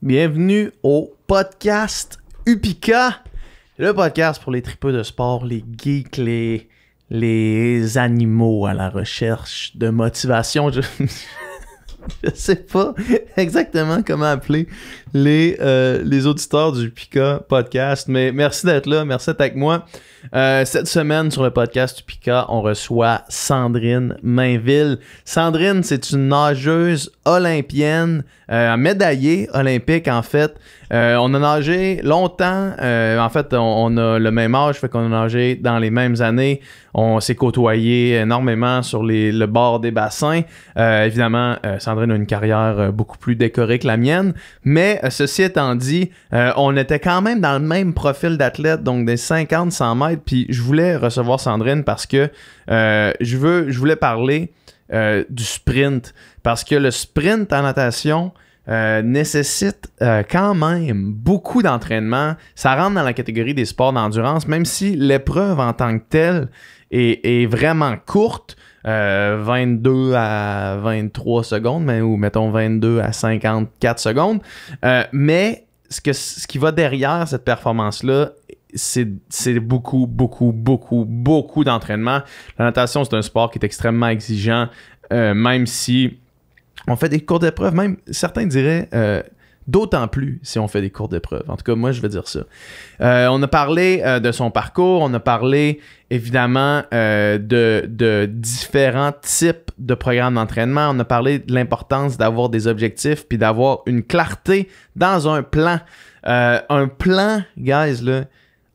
Bienvenue au podcast Upika, le podcast pour les tripeux de sport, les geeks, les, les animaux à la recherche de motivation. je sais pas exactement comment appeler les, euh, les auditeurs du Pika podcast, mais merci d'être là, merci d'être avec moi. Euh, cette semaine, sur le podcast du Pika, on reçoit Sandrine Mainville. Sandrine, c'est une nageuse olympienne, euh, médaillée olympique en fait. on a nagé longtemps, en fait, on, a le même âge, fait qu'on a nagé dans les mêmes années. On s'est côtoyé énormément sur le bord des bassins. évidemment, Sandrine Sandrine a une carrière euh, beaucoup plus décorée que la mienne. Mais euh, ceci étant dit, euh, on était quand même dans le même profil d'athlète, donc des 50-100 mètres. Puis je voulais recevoir Sandrine parce que je, veux, je voulais parler du sprint. Parce que le sprint en natation, nécessite quand même beaucoup d'entraînement. Ça rentre dans la catégorie des sports d'endurance, même si l'épreuve en tant que telle est vraiment courte. 22 euh, à 23 secondes, mais, ou mettons 22 à 54 secondes. Euh, mais ce, que, ce qui va derrière cette performance-là, c'est beaucoup, beaucoup, beaucoup, beaucoup d'entraînement. La natation, c'est un sport qui est extrêmement exigeant, euh, même si on fait des cours d'épreuve même certains diraient D'autant plus si on fait des cours d'épreuve. En tout cas, moi, je veux dire ça. Euh, on a parlé euh, de son parcours, on a parlé évidemment euh, de, de, différents types de programmes d'entraînement, on a parlé de l'importance d'avoir des objectifs puis d'avoir une clarté dans un plan. un plan, guys, là,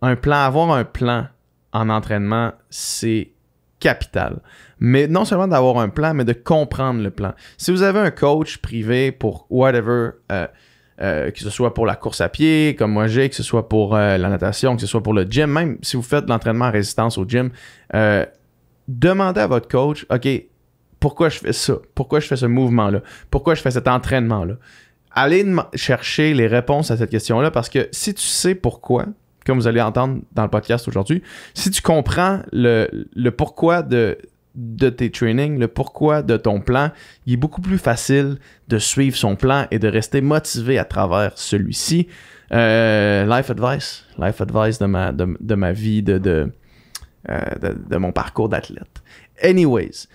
un plan, avoir un plan en entraînement, c'est capital. Mais non seulement d'avoir un plan, mais de comprendre le plan. Si vous avez un coach privé pour whatever euh, que ce soit pour la course à pied, comme moi j'ai, que ce soit pour euh, la natation, que ce soit pour le gym, même si vous faites de l'entraînement en résistance au gym, euh, demandez à votre coach, OK, pourquoi je fais ça? Pourquoi je fais ce mouvement-là? Pourquoi je fais cet entraînement-là? Allez chercher les réponses à cette question-là parce que si tu sais pourquoi, comme vous allez entendre dans le podcast aujourd'hui, si tu comprends le pourquoi de de tes trainings, le pourquoi de ton plan, il est beaucoup plus facile de suivre son plan et de rester motivé à travers celui-ci. Euh, life advice, life advice de ma, vie, de, euh, de, de mon parcours d'athlète. Anyways,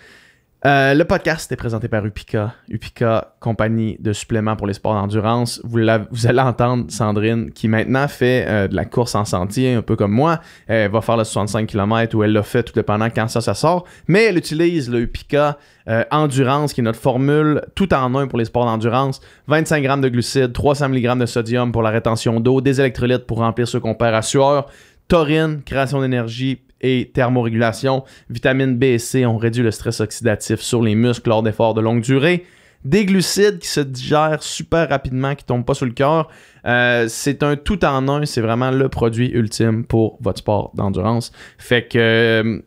euh, le podcast est présenté par Upica. Upika, compagnie de suppléments pour les sports d'endurance. Vous, allez entendre Sandrine, qui maintenant fait euh, de la course en sentier, un peu comme moi. Elle va faire le 65 km où elle l'a fait tout dépendant quand ça, ça sort. Mais elle utilise le Upika euh, Endurance, qui est notre formule tout en un pour les sports d'endurance. 25 g de glucides, 300 mg de sodium pour la rétention d'eau, des électrolytes pour remplir ce qu'on perd à sueur, taurine, création d'énergie, et thermorégulation, vitamine B et C, ont réduit le stress oxydatif sur les muscles lors d'efforts de longue durée, des glucides qui se digèrent super rapidement, qui ne tombent pas sur le cœur. Euh, c'est un tout en un, c'est vraiment le produit ultime pour votre sport d'endurance. Fait que euh,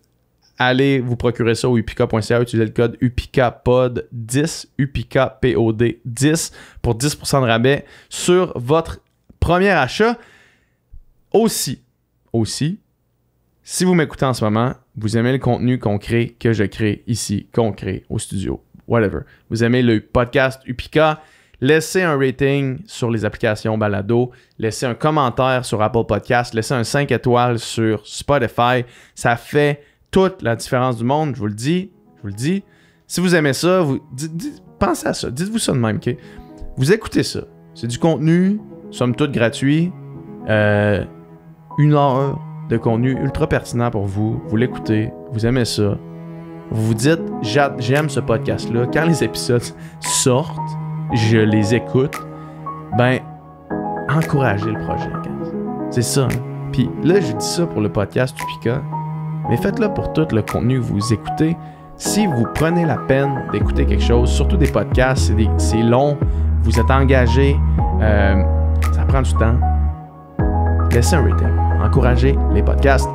allez vous procurer ça au upica.ca, utilisez le code upicapod10, upicapod10 pour 10% de rabais sur votre premier achat. Aussi, aussi, si vous m'écoutez en ce moment, vous aimez le contenu qu'on crée, que je crée ici, qu'on crée au studio, whatever. Vous aimez le podcast Upika, laissez un rating sur les applications Balado, laissez un commentaire sur Apple Podcast, laissez un 5 étoiles sur Spotify. Ça fait toute la différence du monde, je vous le dis, je vous le dis. Si vous aimez ça, vous pensez à ça, dites-vous ça de même, OK? Vous écoutez ça. C'est du contenu, somme toute gratuit. Euh, une heure, de contenu ultra pertinent pour vous. Vous l'écoutez, vous aimez ça. Vous vous dites, j'aime ce podcast-là. Quand les épisodes sortent, je les écoute. Ben, encouragez le projet, C'est ça. Hein. Puis là, je dis ça pour le podcast Tupica, mais faites-le pour tout le contenu que vous écoutez. Si vous prenez la peine d'écouter quelque chose, surtout des podcasts, c'est long, vous êtes engagé, euh, ça prend du temps, laissez un retail encouragez les podcasts,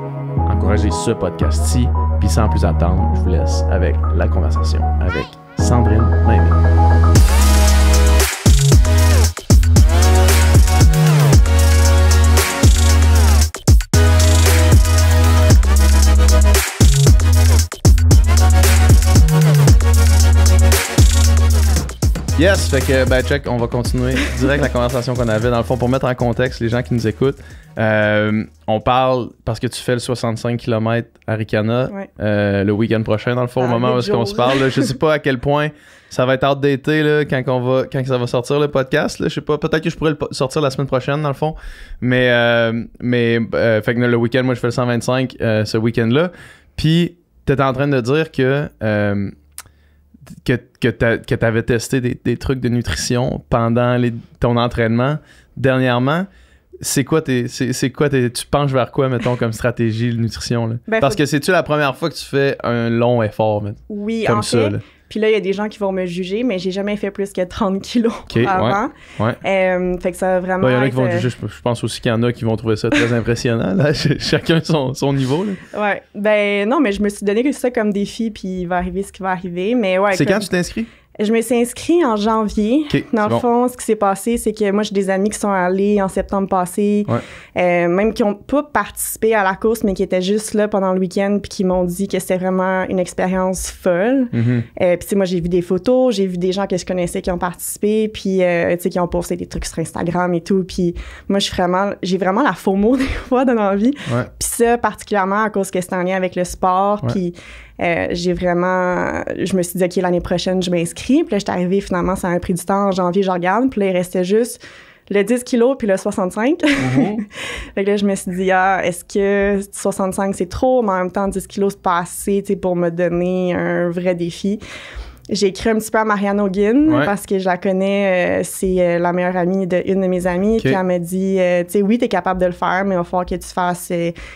encouragez ce podcast-ci. Puis sans plus attendre, je vous laisse avec la conversation avec Sandrine Maimé. Yes, fait que, ben, check, on va continuer direct la conversation qu'on avait. Dans le fond, pour mettre en contexte les gens qui nous écoutent, euh, on parle parce que tu fais le 65 km à Ricana euh, le week-end prochain, dans le fond, au ah, moment où est-ce qu'on se parle. je sais pas à quel point ça va être d'été, là, quand, va, quand ça va sortir le podcast. Là, je sais pas, peut-être que je pourrais le sortir la semaine prochaine, dans le fond. Mais, euh, mais euh, fait que le week-end, moi, je fais le 125 ce week-end-là. Puis, tu étais en train de dire que que, que tu avais testé des, trucs de nutrition pendant ton entraînement dernièrement. C'est quoi, tes, quoi tu penches vers quoi, mettons, comme stratégie de nutrition? Ben, Parce que c'est-tu la première fois que tu fais un long effort? oui, comme ça, puis là, il y a des gens qui vont me juger, mais j'ai jamais fait plus que 30 kilos avant. Euh, fait que ça vraiment. Il y en a qui vont euh, juger. Je, pense aussi qu'il y en a qui vont trouver ça très impressionnant. Chacun son, niveau. Là. Ben non, mais je me suis donné ça comme défi, puis il va arriver ce qui va arriver. Mais ouais. C'est quand tu t'inscris? Je me suis inscrite en janvier. dans le fond, ce qui s'est passé, c'est que moi, j'ai des amis qui sont allés en septembre passé, euh, même qui n'ont pas participé à la course, mais qui étaient juste là pendant le week-end, puis qui m'ont dit que c'était vraiment une expérience folle. Mhm. Euh, puis tu sais, puis, moi, j'ai vu des photos, j'ai vu des gens que je connaissais qui ont participé, puis, euh, tu sais, qui ont posté des trucs sur Instagram et tout. Puis, moi, j'ai vraiment, vraiment la FOMO des fois dans ma vie. Puis ça, particulièrement à cause que c'est en lien avec le sport, puis euh, j'ai vraiment, je me suis dit, OK, l'année prochaine, je m'inscris. Puis là, j'étais arrivée finalement ça a pris du temps en janvier, je regarde. Puis là, il restait juste le 10 kg puis le 65. Mm là, je me suis dit, ah, est-ce que 65 c'est trop, mais en même temps, 10 kg c'est pas assez pour me donner un vrai défi. J'ai écrit un petit peu à Marianne Hogan parce que je la connais, euh, c'est euh, la meilleure amie d'une de, de, mes amies. Puis elle m'a dit, tu sais, oui, t'es capable de le faire, mais il va falloir que tu fasses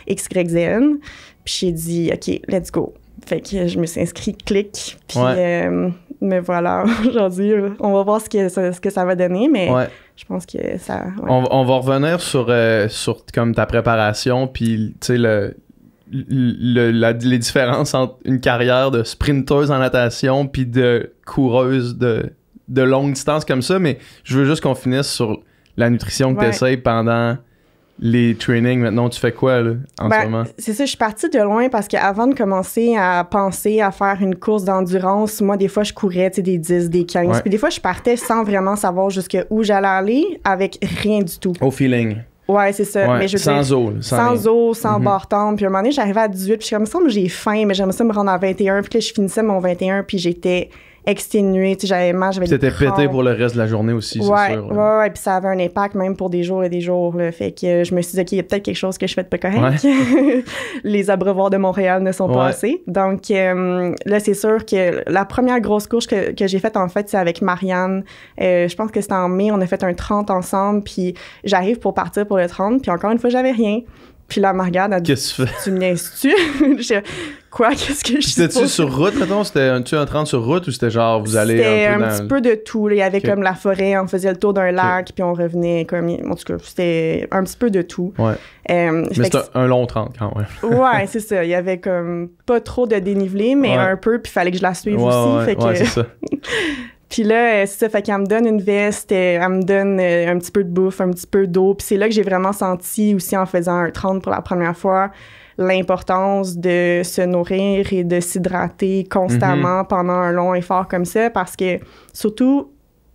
X, Y, Z. Puis j'ai dit, OK, let's go. Fait que je me suis inscrite, clic, puis mais euh, voilà, aujourd'hui, on va voir ce que, ce que ça va donner, mais je pense que ça... On, va revenir sur, euh, comme ta préparation, puis le, les différences entre une carrière de sprinteuse en natation puis de coureuse de, de longue distance comme ça, mais je veux juste qu'on finisse sur la nutrition que tu essayes pendant les trainings maintenant, tu fais quoi là, en ce ben, moment? C'est ça, je suis partie de loin parce qu'avant de commencer à penser à faire une course d'endurance, moi, des fois, je courais des 10, des 15. Puis des fois, je partais sans vraiment savoir jusqu'où j'allais aller avec rien du tout. Au feeling. Ouais, c'est ça. sans eau. Sans, mhm. eau, sans Puis à un moment donné, j'arrivais à 18, puis je me semble j'ai faim, mais j'aimerais ça me rendre à 21. Puis là, je finissais mon 21, puis j'étais exténuée. J'avais mal, j'avais C'était pété pour le reste de la journée aussi, ouais, c'est sûr. Ouais, ouais, Puis ça avait un impact même pour des jours et des jours. Le Fait que euh, je me suis dit, OK, il y a peut-être quelque chose que je fais de pas correct. Les abreuvoirs de Montréal ne sont pas assez. Donc euh, là, c'est sûr que la première grosse course que, que j'ai faite, en fait, c'est avec Marianne. Euh, je pense que c'était en mai. On a fait un 30 ensemble. Puis j'arrive pour partir pour le 30. Puis encore une fois, j'avais rien. Puis là, Margane a dit Qu'est-ce que tu fais Tu Quoi Qu'est-ce que je suis C'était-tu sur route, cétait un 30 sur route ou c'était genre vous allez. C'était un, peu petit peu de tout. Il y avait comme la forêt, on faisait le tour d'un lac, puis on revenait comme. En tout cas, c'était un petit peu de tout. Euh, mais c'était un long 30 quand même. ouais, c'est ça. Il y avait comme pas trop de dénivelé, mais un peu, puis il fallait que je la suive aussi. Ouais, c'est ça. Puis là, euh, c'est ça, fait qu'elle me donne une veste, euh, elle me donne euh, un petit peu de bouffe, un petit peu d'eau. Puis c'est là que j'ai vraiment senti aussi en faisant un 30 pour la première fois l'importance de se nourrir et de s'hydrater constamment mhm. pendant un long effort comme ça parce que surtout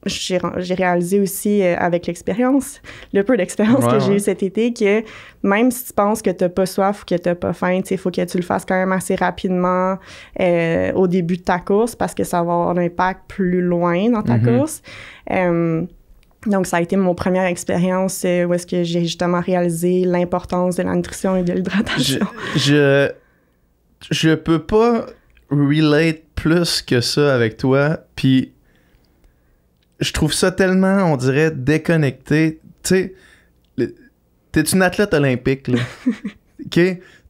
j'ai réalisé aussi euh, avec l'expérience, le peu d'expérience que j'ai eu cet été, que même si tu penses que tu n'as pas soif ou que tu n'as pas faim, il faut que tu le fasses quand même assez rapidement euh, au début de ta course parce que ça va avoir un impact plus loin dans ta mm-hmm. course. donc, ça a été mon première expérience euh, où est-ce que j'ai justement réalisé l'importance de la nutrition et de l'hydratation. Je, je, je peux pas relate plus que ça avec toi, puis je trouve ça tellement, on dirait, déconnecté. Tu sais, t'es une athlète olympique, là. OK?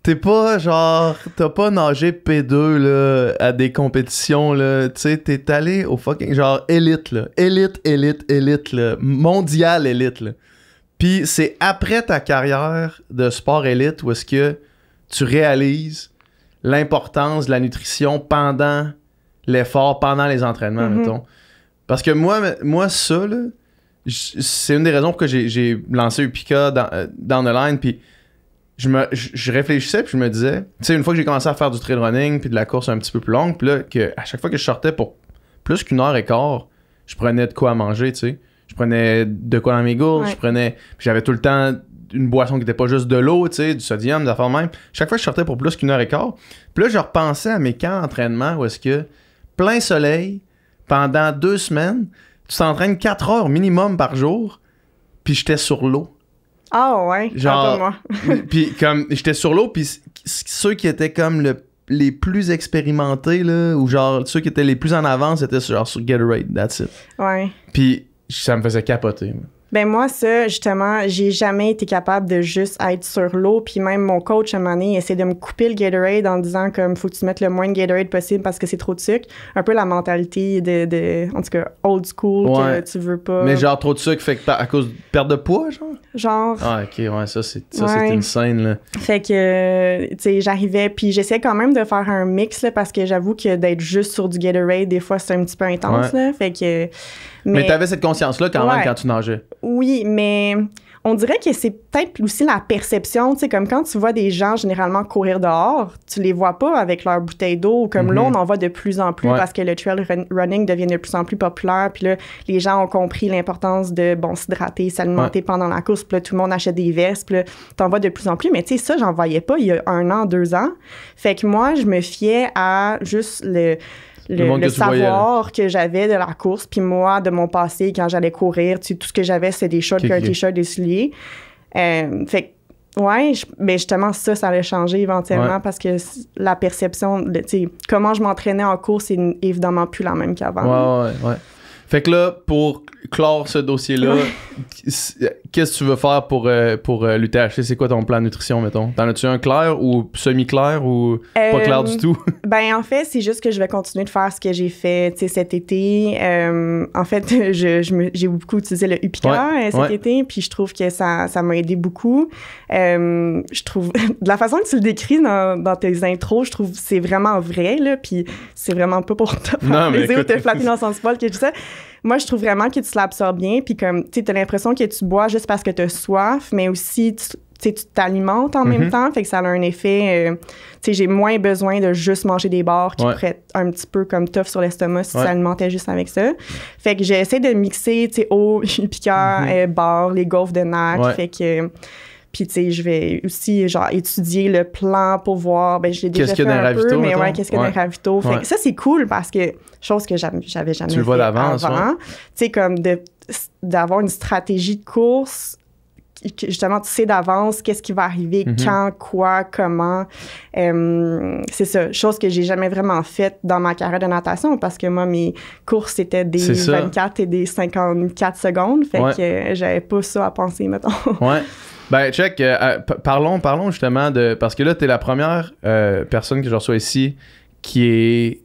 T'es pas genre. T'as pas nagé P2 là, à des compétitions, là. Tu sais, t'es allé au fucking. Genre élite, là. Élite, élite, élite, là. Mondial élite, là. Puis c'est après ta carrière de sport élite où est-ce que tu réalises l'importance de la nutrition pendant l'effort, pendant les entraînements, mm-hmm. mettons. Parce que moi, moi ça, c'est une des raisons pour j'ai lancé Upica dans, euh, dans the line. Puis je, me, réfléchissais, puis je me disais, tu sais, une fois que j'ai commencé à faire du trail running, puis de la course un petit peu plus longue, puis là, que à chaque fois que je sortais pour plus qu'une heure et quart, je prenais de quoi manger, tu sais. Je prenais de quoi dans mes gourdes, je prenais. j'avais tout le temps une boisson qui n'était pas juste de l'eau, tu sais, du sodium, de la forme même. Chaque fois, que je sortais pour plus qu'une heure et quart. Puis là, je repensais à mes camps d'entraînement où est-ce que plein soleil, pendant deux semaines. Tu t'entraînes quatre heures minimum par jour, puis j'étais sur l'eau. Ah ouais, genre moi. puis comme j'étais sur l'eau, puis ceux qui étaient comme les plus expérimentés là, ou genre ceux qui étaient les plus en avance c'était genre sur Gatorade, that's it. Ouais. Puis ça me faisait capoter. Ben moi, ça, justement, j'ai jamais été capable de juste être sur l'eau. Puis même mon coach, à un moment donné, essaie de me couper le Gatorade en disant comme faut que tu mettes le moins de Gatorade possible parce que c'est trop de sucre. Un peu la mentalité de, de en tout cas, old school que tu veux pas. Mais genre trop de sucre fait que à cause de perte de poids, genre? Genre. Ah ok, ouais, ça c'est ça une scène là. Fait que tu sais, j'arrivais, puis j'essaie quand même de faire un mix là, parce que j'avoue que d'être juste sur du Gatorade, des fois c'est un petit peu intense là. Fait que mais, tu avais cette conscience-là quand même quand tu nageais. Oui, mais on dirait que c'est peut-être aussi la perception, tu sais, comme quand tu vois des gens généralement courir dehors, tu les vois pas avec leur bouteille d'eau, comme l'on mhm. on en voit de plus en plus parce que le trail running devient de plus en plus populaire, puis là, les gens ont compris l'importance de, bon, s'hydrater, s'alimenter pendant la course, puis tout le monde achète des vestes, puis t'en vois de plus en plus, mais tu sais, ça, j'en voyais pas il y a un an, deux ans. Fait que moi, je me fiais à juste le le, savoir que j'avais de la course, puis moi, de mon passé, quand j'allais courir, tout ce que j'avais, c'est des shorts, okay, un t-shirt, des souliers. Euh, fait ouais, mais justement, ça, ça allait changer éventuellement parce que la perception, tu comment je m'entraînais en course, c'est évidemment plus la même qu'avant. Ouais, ouais, ouais. Fait que là, pour clore ce dossier-là, qu'est-ce que tu veux faire pour, euh, pour euh, C'est quoi ton plan de nutrition, mettons? T'en as-tu un clair ou semi-clair ou pas clair du euh, tout? ben, en fait, c'est juste que je vais continuer de faire ce que j'ai fait cet été. en fait, j'ai je, j'ai beaucoup utilisé le Upica cet été, puis je trouve que ça, ça m'a aidé beaucoup. je trouve, de la façon que tu le décris dans, dans tes intros, je trouve que c'est vraiment vrai, là, puis c'est vraiment pas pour te faire plaisir ou te flatter dans le que je dis ça moi, je trouve vraiment que tu l'absorbes bien. Puis comme, tu as l'impression que tu bois juste parce que tu as soif, mais aussi tu tu t'alimentes en même mhm. temps, fait que ça a un effet. Euh, tu sais, j'ai moins besoin de juste manger des bars qui prêtent pourraient un petit peu comme tough sur l'estomac si tu t'alimentais juste avec ça. Fait que j'essaie de mixer, tu sais, eau, piqueur, mm les gaufres de NAC. Fait que. Puis, tu sais, je vais aussi, genre, étudier le plan pour voir. Ben, je l'ai déjà fait un peu, mais ouais, qu'est-ce qu'il y a dans Ravito. ça, c'est cool parce que chose que j'avais jamais tu le vois d'avance, Tu sais, comme d'avoir une stratégie de course justement, tu sais d'avance qu'est-ce qui va arriver, mm-hmm. quand, quoi, comment. c'est ça, chose que j'ai jamais vraiment faite dans ma carrière de natation parce que moi, mes courses étaient des 24 et des 54 secondes. Fait que j'avais pas ça à penser, mettons. Ouais. Ben, check, euh, euh, parlons, parlons justement de. Parce que là, tu es la première euh, personne que je reçois ici qui est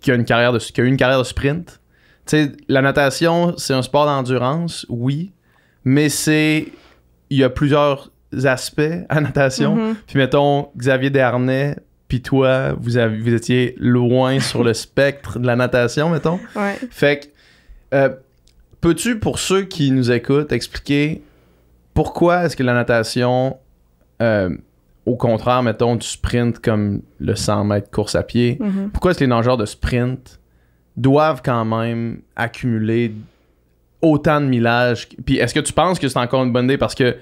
qui a une carrière de, qui a eu une carrière de sprint. Tu sais, la natation, c'est un sport d'endurance, oui, mais c'est. Il y a plusieurs aspects à natation. Mm-hmm. Puis mettons, Xavier Dernay, puis toi, vous, étiez loin sur le spectre de la natation, mettons. Ouais. Fait que, euh, peux-tu, pour ceux qui nous écoutent, expliquer pourquoi est-ce que la natation. Euh, au contraire, mettons, du sprint comme le 100 mètres course à pied, mhm. pourquoi est-ce que les nageurs de sprint doivent quand même accumuler autant de millages? Puis est-ce que tu penses que c'est encore une bonne idée? Parce que,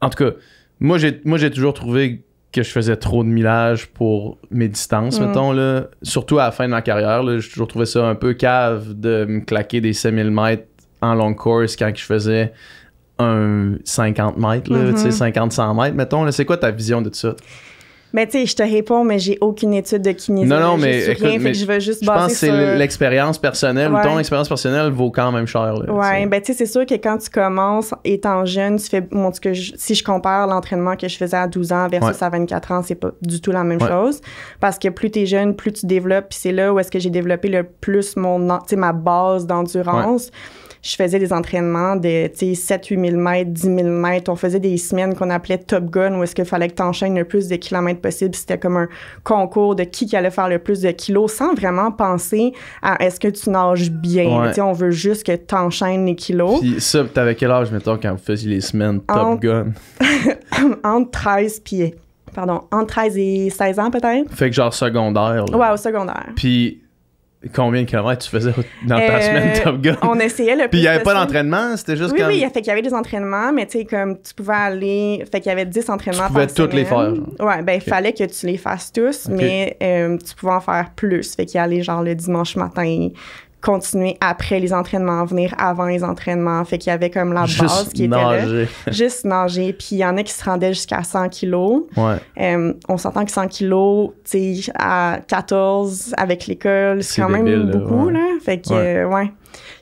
en tout cas, moi j'ai toujours trouvé que je faisais trop de millages pour mes distances, mhm. mettons, là. Surtout à la fin de ma carrière, j'ai toujours trouvé ça un peu cave de me claquer des 7000 mètres en long course quand je faisais un 50 mètres, là, mm 50-100 mètres, mettons. C'est quoi ta vision de tout ça? Mais ben, tu sais, je te réponds, mais j'ai aucune étude de kinésiologie. Non, non, mais, écoute, mais je veux juste Je pense que c'est l'expérience personnelle. Ton expérience personnelle vaut quand même cher. ouais, ben tu sais, c'est sûr que quand tu commences, étant jeune, tu fais. que si je compare l'entraînement que je faisais à 12 ans versus à 24 ans, c'est pas du tout la même chose. Parce que plus tu es jeune, plus tu développes. Puis c'est là où est-ce que j'ai développé le plus mon, ma base d'endurance je faisais des entraînements de 7-8 000 mètres, 10 000 mètres. On faisait des semaines qu'on appelait Top Gun où est-ce qu'il fallait que tu enchaînes le plus de kilomètres possible. C'était comme un concours de qui, qui allait faire le plus de kilos sans vraiment penser à est-ce que tu nages bien. On veut juste que tu enchaînes les kilos. Puis ça, avais quel âge, mettons, quand vous faisiez les semaines Top Gun? entre 13 pieds. Pardon, entre 13 et 16 ans peut-être. Fait que genre secondaire. Ouais, au secondaire. Puis Combien de kilomètres tu faisais dans ta semaine euh, semaine Top Gun? On essayait le plus. Puis il n'y avait pas d'entraînement, c'était juste. Oui, comme... oui, fait qu'il y avait des entraînements, mais tu sais, comme tu pouvais aller. Fait qu'il y avait 10 entraînements par semaine. Tu pouvais tous les faire. Genre. Ouais, ben, il fallait que tu les fasses tous, mais euh, tu pouvais en faire plus. Fait qu'il y allait genre le dimanche matin, continuer après les entraînements, venir avant les entraînements. Fait qu'il y avait comme la base qui était là. Juste manger. Puis il y en a qui se rendaient jusqu'à 100 kilos. Ouais. Euh, on s'entend que 100 kilos, tu sais, à 14, avec l'école, c'est quand même beaucoup, là. Fait que, ouais.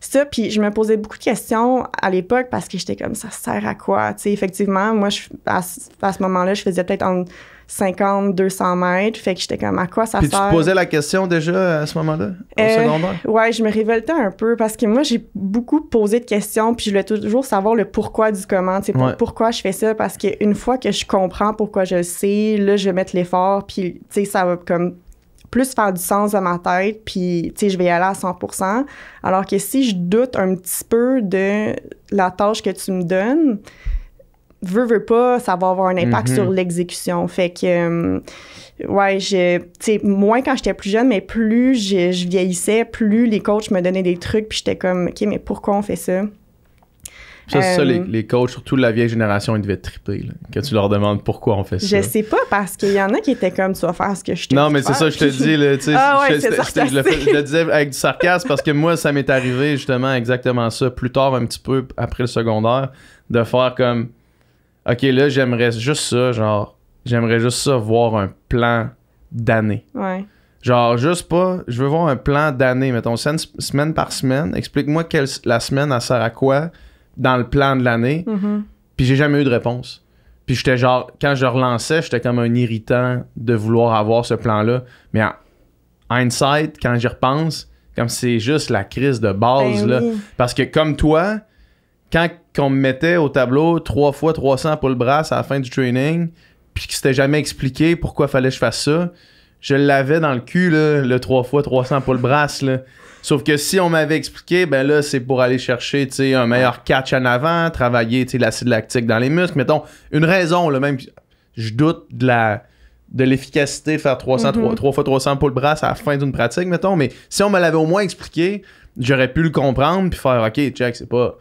C'est Ça, puis je me posais beaucoup de questions à l'époque parce que j'étais comme, ça sert à quoi? Tu sais, effectivement, moi, à, à ce moment-là, je faisais peut-être en 50, 200 mètres. Fait que j'étais comme, à quoi ça Puis tu te posais la question déjà à ce moment-là, au euh, secondaire? Ouais, je me révoltais un peu parce que moi, j'ai beaucoup posé de questions puis je voulais toujours savoir le pourquoi du comment. Pourquoi je fais ça? Parce qu'une fois que je comprends pourquoi je le sais, là, je vais mettre l'effort puis, tu sais, ça va comme plus faire du sens dans ma tête puis, tu sais, je vais y aller à 100 Alors que si je doute un petit peu de la tâche que tu me donnes, veut, veut pas, ça va avoir un impact sur mhm. l'exécution. Fait que, euh, ouais, je, moins quand j'étais plus jeune, mais plus je, vieillissais, plus les coachs me donnaient des trucs, puis j'étais comme, OK, mais pourquoi on fait ça? Ça, ça, euh, les, coachs, surtout la vieille génération, ils devaient triper, là, que tu leur demandes pourquoi on fait ça. Je sais pas, parce qu'il y en a qui étaient comme, tu vas faire ce que je te dis. Non, mais c'est ça, je te dis, là, le, je le disais avec du sarcasme, parce que moi, ça m'est arrivé justement exactement ça, plus tard, un petit peu après le secondaire, de faire comme, OK, là, j'aimerais juste ça, genre, j'aimerais juste ça voir un plan d'année. Ouais. Genre, juste pas, je veux voir un plan d'année, mettons, semaine, par semaine. Explique-moi quelle, la semaine, elle sert à quoi dans le plan de l'année. Mm-hmm. Puis j'ai jamais eu de réponse. Puis j'étais genre, quand je relançais, j'étais comme un irritant de vouloir avoir ce plan-là. Mais hindsight, quand j'y repense, comme c'est juste la crise de base, ben là. Parce que comme toi, quand qu'on me mettait au tableau 3 fois 300 pour le bras à la fin du training, puis que c'était jamais expliqué pourquoi fallait que je fasse ça, je l'avais dans le cul, le 3 fois 300 pour le bras. Sauf que si on m'avait expliqué, ben là, c'est pour aller chercher un meilleur catch en avant, travailler l'acide lactique dans les muscles. Mettons, une raison, même, je doute de la de l'efficacité de faire 300, 3, 3, fois 300 pour le bras à la fin d'une pratique, mettons. Mais si on me l'avait au moins expliqué, j'aurais pu le comprendre puis faire, OK, check, c'est pas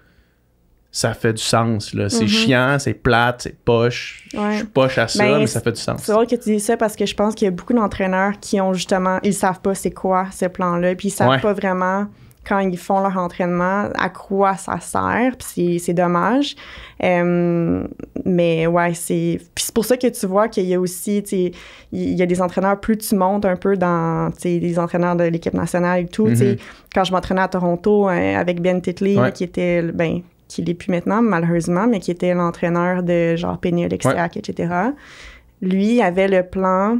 ça fait du sens. Là. C'est mm-hmm. chiant, c'est plate, c'est poche. Je suis poche à ça, ben, mais ça fait du sens. C'est vrai que tu dis ça parce que je pense qu'il y a beaucoup d'entraîneurs qui ont justement, ils savent pas c'est quoi ce plan-là, puis ils savent pas vraiment quand ils font leur entraînement, à quoi ça sert, puis c'est dommage. mais ouais, c'est... Puis c'est pour ça que tu vois qu'il y a aussi, il y a des entraîneurs, plus tu montes un peu dans, tu des entraîneurs de l'équipe nationale et tout, mm-hmm. quand je m'entraînais à Toronto euh, avec Ben Titley, qui était, ben, qui l'est plus maintenant, malheureusement, mais qui était l'entraîneur de genre Penny etc. Lui avait le plan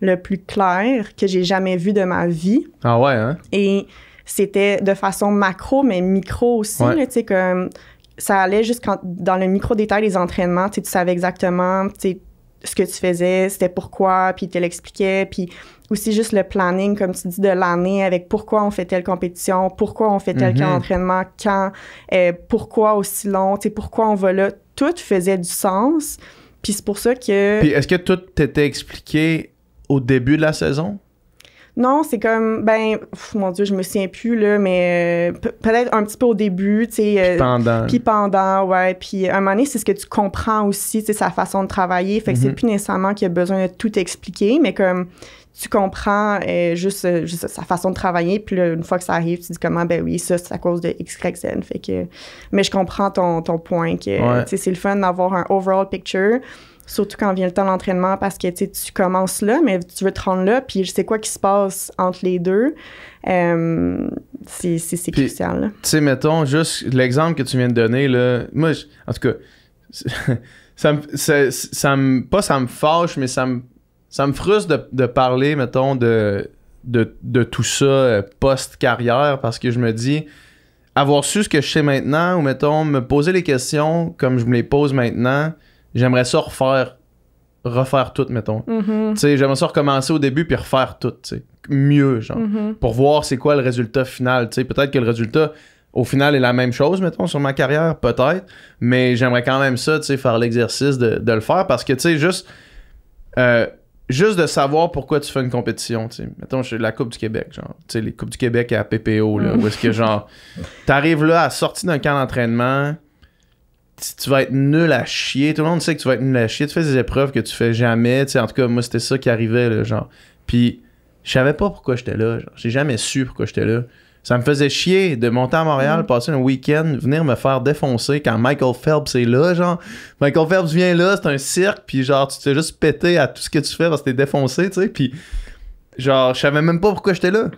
le plus clair que j'ai jamais vu de ma vie. Ah ouais, hein? Et c'était de façon macro, mais micro aussi, tu sais, comme ça allait jusqu'en dans le micro détail des entraînements, tu savais exactement, tu ce que tu faisais, c'était pourquoi, puis te l'expliquait, puis aussi juste le planning, comme tu dis, de l'année avec pourquoi on fait telle compétition, pourquoi on fait tel mm quand, euh, pourquoi aussi long, pourquoi on va là. Tout faisait du sens. Puis c'est pour ça que. Puis est-ce que tout t'était expliqué au début de la saison? Non, c'est comme, ben, mon Dieu, je me souviens plus, là, mais euh, peut-être un petit peu au début, tu sais. puis euh, pendant. Puis pendant, ouais. Puis un moment donné, c'est ce que tu comprends aussi, tu sais, sa façon de travailler. Fait que c'est mhm. plus nécessairement qu'il y a besoin de tout expliquer, mais comme tu comprends euh, euh, juste, sa façon de travailler. Puis une fois que ça arrive, tu dis comment, ben oui, ça, c'est à cause de X, Y, Z. Fait que, mais je comprends ton, point que c'est le fun d'avoir un overall picture. Surtout quand vient le temps l'entraînement, parce que tu commences là, mais tu veux te rendre là, puis je sais quoi qui se passe entre les deux. Euh, c'est crucial. Tu sais, mettons juste l'exemple que tu viens de donner, là, moi, en tout cas, ça me, ça me, pas ça me fâche, mais ça me ça me frustre de, parler, mettons, de, de, tout ça euh, post-carrière parce que je me dis, avoir su ce que je sais maintenant, ou mettons, me poser les questions comme je me les pose maintenant, j'aimerais ça refaire refaire tout, mettons. Mm-hmm. Tu sais, j'aimerais ça recommencer au début puis refaire tout, tu sais. Mieux, genre. Mm-hmm. Pour voir c'est quoi le résultat final, tu sais. Peut-être que le résultat, au final, est la même chose, mettons, sur ma carrière, peut-être. Mais j'aimerais quand même ça, tu sais, faire l'exercice de, le faire parce que, tu sais, juste... Euh, juste de savoir pourquoi tu fais une compétition, tu sais. Mettons, je, la Coupe du Québec, genre. les Coupes du Québec à PPO, là, mm. où est-ce que, genre, t'arrives là à sortir d'un camp d'entraînement, tu, vas être nul à chier. Tout le monde sait que tu vas être nul à chier. Tu fais des épreuves que tu fais jamais, tu En tout cas, moi, c'était ça qui arrivait, genre. Puis, je savais pas pourquoi j'étais là, genre. J'ai jamais su pourquoi j'étais là. Ça me faisait chier de monter à Montréal, mm. passer un week-end, venir me faire défoncer quand Michael Phelps est là, genre. Michael Phelps vient là, c'est un cirque, puis genre, tu t'es juste pété à tout ce que tu fais parce que t'es défoncé, tu sais. Puis, genre, je savais même pas pourquoi j'étais là.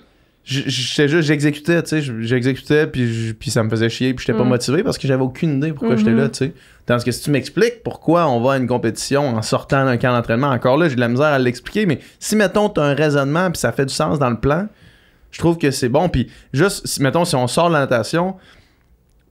J'étais juste, j'exécutais, tu sais, j'exécutais, puis, puis ça me faisait chier, puis j'étais pas mm. motivé parce que j'avais aucune idée pourquoi j'étais là, mm-hmm. tu sais. Tandis que si tu m'expliques pourquoi on va à une compétition en sortant d'un camp d'entraînement, encore là, j'ai de la misère à l'expliquer, mais si, mettons, t'as un raisonnement, puis ça fait du sens dans le plan, je trouve que c'est bon. Puis juste, mettons, si on sort de la natation,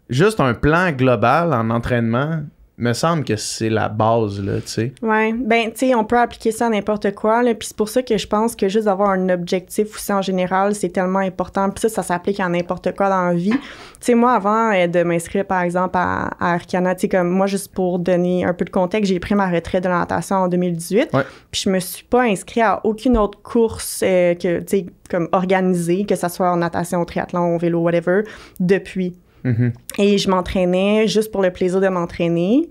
juste un plan global en entraînement, me semble que c'est la base, là, tu sais. Ouais. Ben, tu sais, on peut appliquer ça à n'importe quoi, là. Puis c'est pour ça que je pense que juste avoir un objectif aussi en général, c'est tellement important. Puis ça, ça s'applique à n'importe quoi dans la vie. Tu sais, moi, avant euh, de m'inscrire, par exemple, à, à Arcana, tu sais, comme moi, juste pour donner un peu de contexte, j'ai pris ma retraite de natation en 2018. Puis je me suis pas inscrite à aucune autre course euh, que, tu sais, comme organisée, que ce soit en natation, triathlon, vélo, whatever, depuis. Mm-hmm. Et je m'entraînais juste pour le plaisir de m'entraîner.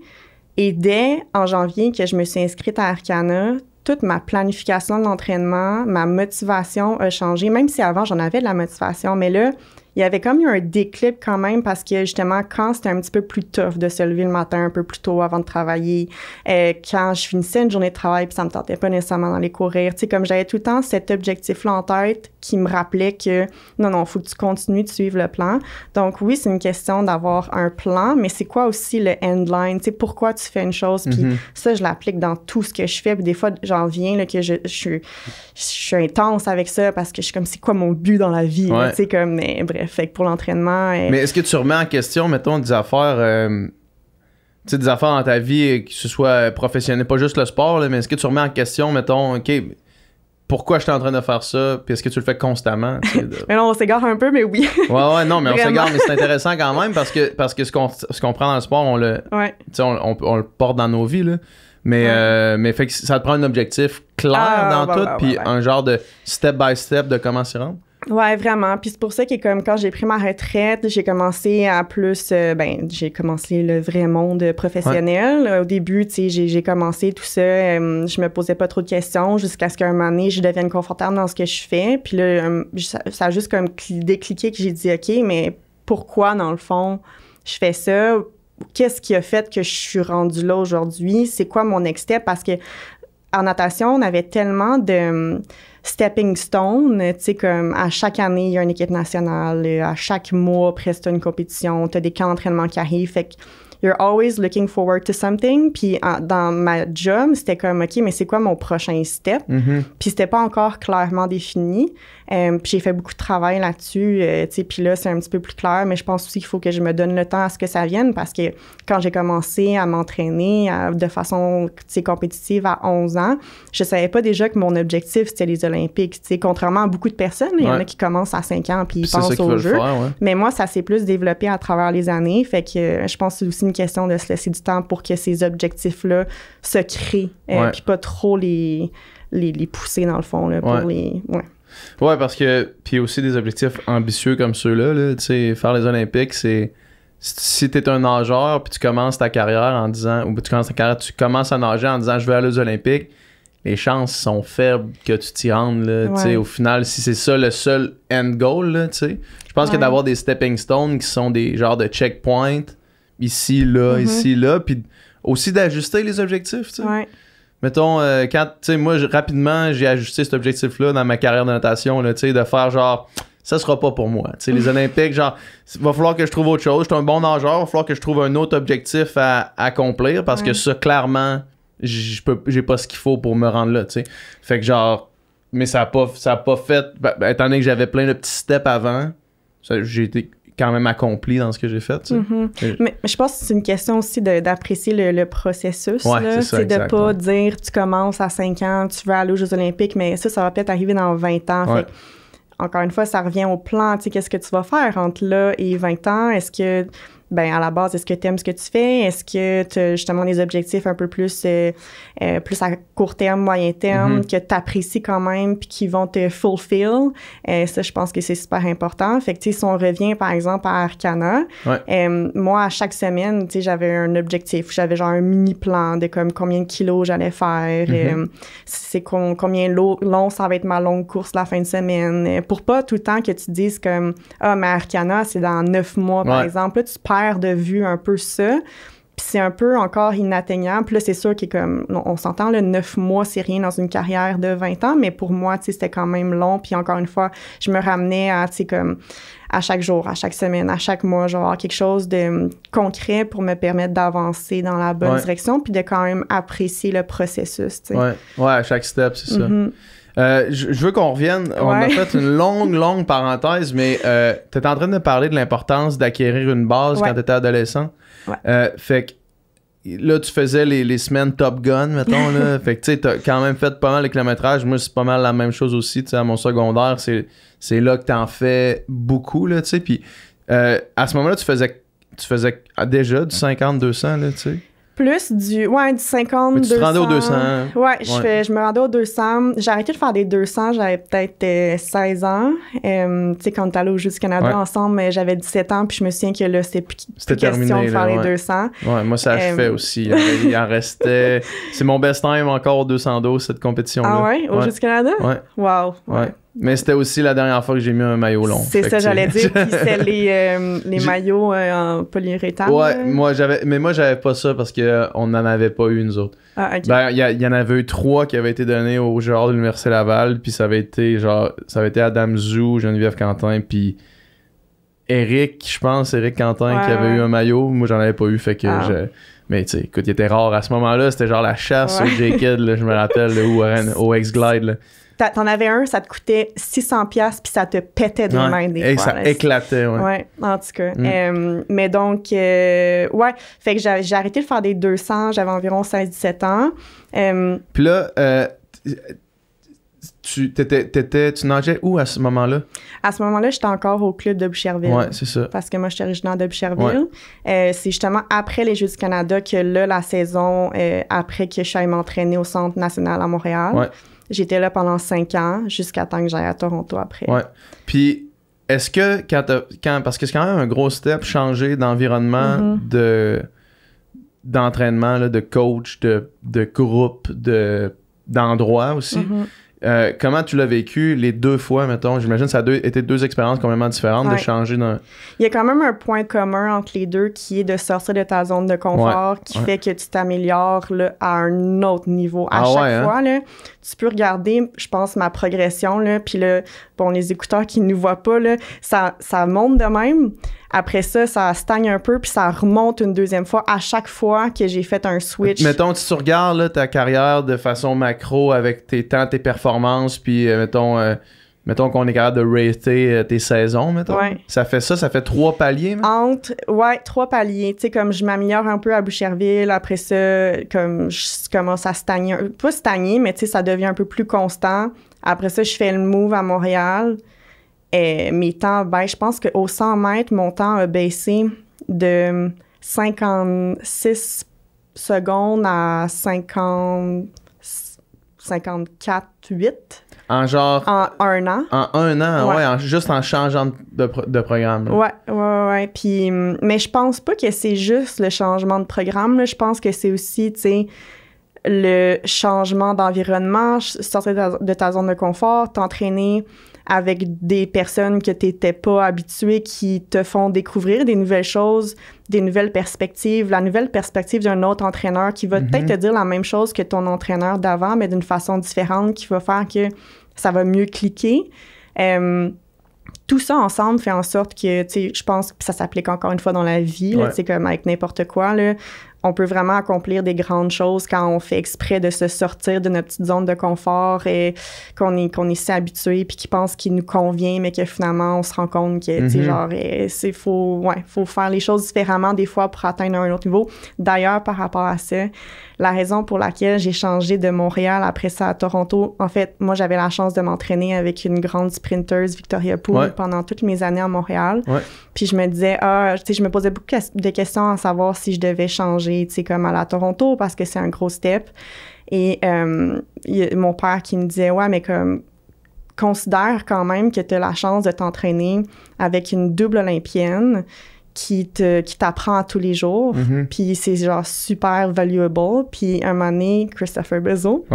Et dès en janvier que je me suis inscrite à Arcana, toute ma planification de l'entraînement, ma motivation a changé, même si avant j'en avais de la motivation. Mais là, il y avait comme eu un déclip quand même parce que justement, quand c'était un petit peu plus tough de se lever le matin un peu plus tôt avant de travailler, euh, quand je finissais une journée de travail puis ça me tentait pas nécessairement d'aller courir, tu sais, comme j'avais tout le temps cet objectif-là en tête qui me rappelait que non, non, faut que tu continues de suivre le plan. Donc oui, c'est une question d'avoir un plan, mais c'est quoi aussi le end line? Tu sais, pourquoi tu fais une chose? Puis mm-hmm. ça, je l'applique dans tout ce que je fais. Puis des fois, j'en viens là, que je, je suis je suis intense avec ça parce que je suis comme, c'est quoi mon but dans la vie? Tu sais, comme, mais bref, pour l'entraînement. Euh, mais est-ce que tu remets en question, mettons, des affaires. Euh, tu sais, des affaires dans ta vie, euh, que ce soit professionnel, pas juste le sport, mais est-ce que tu remets en question, mettons, OK, pourquoi je suis en train de faire ça, puis est-ce que tu le fais constamment? mais non, on s'égare un peu, mais oui. ouais, ouais, non, mais on s'égare, mais c'est intéressant quand même parce que, parce que ce qu'on ce qu'on prend dans le sport, on le, on, le porte dans nos vies. Là. Mais, euh, mais fait ça te prend un objectif clair ah, dans tout, puis un genre de step by step de comment s'y rendre. Ouais, vraiment. Puis c'est pour ça que comme quand j'ai pris ma retraite, j'ai commencé à plus euh, ben, j'ai commencé le vrai monde professionnel. Au début, tu sais, j'ai commencé tout ça, euh, je me posais pas trop de questions jusqu'à ce qu'à un moment donné, je devienne confortable dans ce que je fais. Puis là ça, a juste comme décliqué que j'ai dit OK, mais pourquoi dans le fond je fais ça qu'est-ce qui a fait que je suis rendue là aujourd'hui? C'est quoi mon next step? Parce que en natation, on avait tellement de hum, stepping stone, tu sais, comme à chaque année, il y a une équipe nationale, euh, à chaque mois, presque une compétition, tu as des camps d'entraînement qui arrivent, fait que you're always looking forward to something. Puis dans ma job, c'était comme, OK, mais c'est quoi mon prochain step? Puis, mm-hmm. Puis c'était pas encore clairement défini. Euh, puis j'ai fait beaucoup de travail là-dessus. Euh, sais. puis là, c'est un petit peu plus clair, mais je pense aussi qu'il faut que je me donne le temps à ce que ça vienne parce que quand j'ai commencé à m'entraîner de façon compétitive à 11 ans, je savais pas déjà que mon objectif, c'était les Olympiques. contrairement à beaucoup de personnes, il y en a qui commencent à 5 ans puis ils pensent aux Jeux. Mais moi, ça s'est plus développé à travers les années. Fait que euh, je pense que c'est aussi une question de se laisser du temps pour que ces objectifs-là se créent puis pas trop les, les, pousser dans le fond là, pour les... Ouais, parce que. Puis aussi des objectifs ambitieux comme ceux-là, là, tu sais, faire les Olympiques, c'est. Si tu es un nageur, puis tu commences ta carrière en disant. Ou tu commences ta carrière, tu commences à nager en disant je vais aller aux Olympiques, les chances sont faibles que tu t'y rendes, là, tu sais. Au final, si c'est ça le seul end goal, là, tu sais. Je pense que d'avoir des stepping stones qui sont des genres de checkpoints, ici, là, mm-hmm. ici, là, puis aussi d'ajuster les objectifs, tu sais. Mettons, euh, quand, tu sais, moi, rapidement, j'ai ajusté cet objectif-là dans ma carrière de natation, tu sais, de faire genre, ça sera pas pour moi. Tu sais, les Olympiques, genre, il va falloir que je trouve autre chose. Je suis un bon nageur, va falloir que je trouve un autre objectif à, accomplir parce que ça, clairement, j'ai pas ce qu'il faut pour me rendre là, tu sais. Fait que genre, mais ça a pas, ça pas fait, ben, ben, étant donné que j'avais plein de petits steps avant, j'ai été quand même accompli dans ce que j'ai fait. Mm-hmm. mais, je pense que c'est une question aussi d'apprécier le, processus. Ouais, c'est de ne pas dire tu commences à 5 ans, tu veux aller aux Jeux Olympiques, mais ça, ça va peut-être arriver dans 20 ans. encore une fois, ça revient au plan. Qu'est-ce que tu vas faire entre là et 20 ans? Est-ce que ben à la base, est-ce que tu aimes ce que tu fais? Est-ce que tu as justement des objectifs un peu plus, euh, euh, plus à court terme, moyen terme, mhm. que tu apprécies quand même, puis qui vont te fulfill? et euh, ça, je pense que c'est super important. Fait que, si on revient, par exemple, à Arcana, moi, à chaque semaine, tu sais, j'avais un objectif, j'avais genre un mini-plan de comme combien de kilos j'allais faire, mhm. c'est combien long, ça va être ma longue course la fin de semaine, pour pas tout le temps que tu dises comme, ah, mais Arcana, c'est dans neuf mois, par exemple. tu de vue un peu ça. Puis c'est un peu encore inatteignable. Puis là, c'est sûr qu'on comme, on, s'entend, le neuf mois, c'est rien dans une carrière de 20 ans, mais pour moi, c'était quand même long. Puis encore une fois, je me ramenais à, comme, à chaque jour, à chaque semaine, à chaque mois, genre quelque chose de hum, concret pour me permettre d'avancer dans la bonne direction, puis de quand même apprécier le processus, tu Ouais, ouais à chaque step, c'est ça. Mm-hmm. Euh, je, veux qu'on revienne. On a fait une longue, longue parenthèse, mais euh, tu étais en train de parler de l'importance d'acquérir une base quand tu étais adolescent. Euh, fait que là, tu faisais les, semaines Top Gun, mettons. Là. fait que tu as quand même fait pas mal de kilométrages. Moi, c'est pas mal la même chose aussi. à mon secondaire, c'est là que tu en fais beaucoup, là, tu sais. à ce moment-là, tu faisais, tu faisais déjà du 50-200, tu sais plus du, ouais, du 50, tu 200. te rendais au 200. Hein? Ouais, Je, me rendais au 200. J'ai arrêté de faire des 200, j'avais peut-être 16 euh, ans. Euh, tu sais, quand on est allé au Jeux du Canada ensemble, j'avais 17 ans, puis je me souviens que là, c'était plus terminé, question de faire les 200. Ouais, moi, ça a euh, fait aussi. Il en restait... C'est mon best time encore 212, cette compétition-là. Ah ouais? Au Jeux du Canada? Ouais. Wow. ouais. Mais c'était aussi la dernière fois que j'ai mis un maillot long. C'est ça, j'allais dire. Puis c'est les, euh, maillots euh, en polyuréthane. Ouais, moi, j'avais, mais moi, j'avais pas ça parce qu'on euh, n'en avait pas eu, une autres. Ah, ben, il y, en avait eu trois qui avaient été donnés au joueurs de l'Université Laval. Puis ça avait été, genre, ça avait été Adam Zou, Geneviève Quentin, puis Eric, je pense, Eric Quentin qui avait eu un maillot. Moi, j'en avais pas eu, fait que ah. je. Mais tu sais, écoute, il était rare à ce moment-là. C'était genre la chasse au J-Kid, je me rappelle, ou au X-Glide. T'en avais un, ça te coûtait 600 pièces puis ça te pétait de ouais. main des Et fois, ça éclatait, ouais. en tout cas. Mm. mais donc, euh, ouais, fait que j'ai arrêté de faire des 200, j'avais environ 16-17 ans. puis là, euh, tu, t'étais, nageais où à ce moment-là? À ce moment-là, j'étais encore au club de Boucherville. Oui, c'est ça. Parce que moi, j'étais originaire de Boucherville. Euh, c'est justement après les Jeux du Canada que là, la saison, après que je m'entraîner au Centre national à Montréal. J'étais là pendant cinq ans jusqu'à temps que j'aille à Toronto après. Ouais. Puis, est-ce que quand, Parce que c'est quand même un gros step, changer d'environnement, mm-hmm. de d'entraînement, de coach, de, de groupe, de d'endroit aussi. Mm-hmm. Euh, comment tu l'as vécu les deux fois, mettons? J'imagine que ça a été deux expériences complètement différentes de changer d'un... Il y a quand même un point commun entre les deux qui est de sortir de ta zone de confort qui fait que tu t'améliores à un autre niveau à ah chaque hein? fois tu peux regarder, je pense, ma progression, là, puis bon, les écouteurs qui ne nous voient pas, là, ça, ça monte de même. Après ça, ça stagne un peu, puis ça remonte une deuxième fois à chaque fois que j'ai fait un switch. Mettons, tu regardes ta carrière de façon macro avec tes temps, tes performances, puis, euh, mettons... Euh, mettons qu'on est capable de rater euh, tes saisons, mettons. Ça fait ça, ça fait trois paliers. Entre, ouais, trois paliers. Tu sais, comme je m'améliore un peu à Boucherville, après ça, comme je commence à stagner, pas stagner, mais tu sais, ça devient un peu plus constant. Après ça, je fais le move à Montréal. Et euh, mes temps, ben, je pense qu'au 100 mètres, mon temps a baissé de 56 secondes à 50, 54, 8 en genre. En un an. En un an, ouais, juste en changeant de, de programme. Ouais, ouais, ouais. mais je pense pas que c'est juste le changement de programme. Je pense que c'est aussi, tu sais, le changement d'environnement, sortir de de ta, zone de confort, t'entraîner avec des personnes que tu n'étais pas habitué qui te font découvrir des nouvelles choses, des nouvelles perspectives, la nouvelle perspective d'un autre entraîneur qui va mhm. peut-être te dire la même chose que ton entraîneur d'avant, mais d'une façon différente qui va faire que ça va mieux cliquer. tout ça ensemble fait en sorte que, tu sais, je pense que ça s'applique encore une fois dans la vie, C'est tu sais, comme avec n'importe quoi, là, on peut vraiment accomplir des grandes choses quand on fait exprès de se sortir de notre petite zone de confort et qu'on est, qu'on est si habitué puis qui pense qu'il nous convient, mais que finalement, on se rend compte que, tu mhm. genre, eh, c'est faut faire les choses différemment des fois pour atteindre un autre niveau. D'ailleurs, par rapport à ça, la raison pour laquelle j'ai changé de Montréal après ça à Toronto, en fait, moi, j'avais la chance de m'entraîner avec une grande sprinteuse, Victoria Poole, pendant toutes mes années à Montréal. Puis je me disais, ah, je me posais beaucoup de questions à savoir si je devais changer, tu sais, comme à la Toronto, parce que c'est un gros step. Et euh, mon père qui me disait, ouais, mais comme, considère quand même que tu as la chance de t'entraîner avec une double olympienne qui te qui t'apprend tous les jours. Mm-hmm. Puis c'est genre super valuable. Puis un moment donné, Christopher Bezos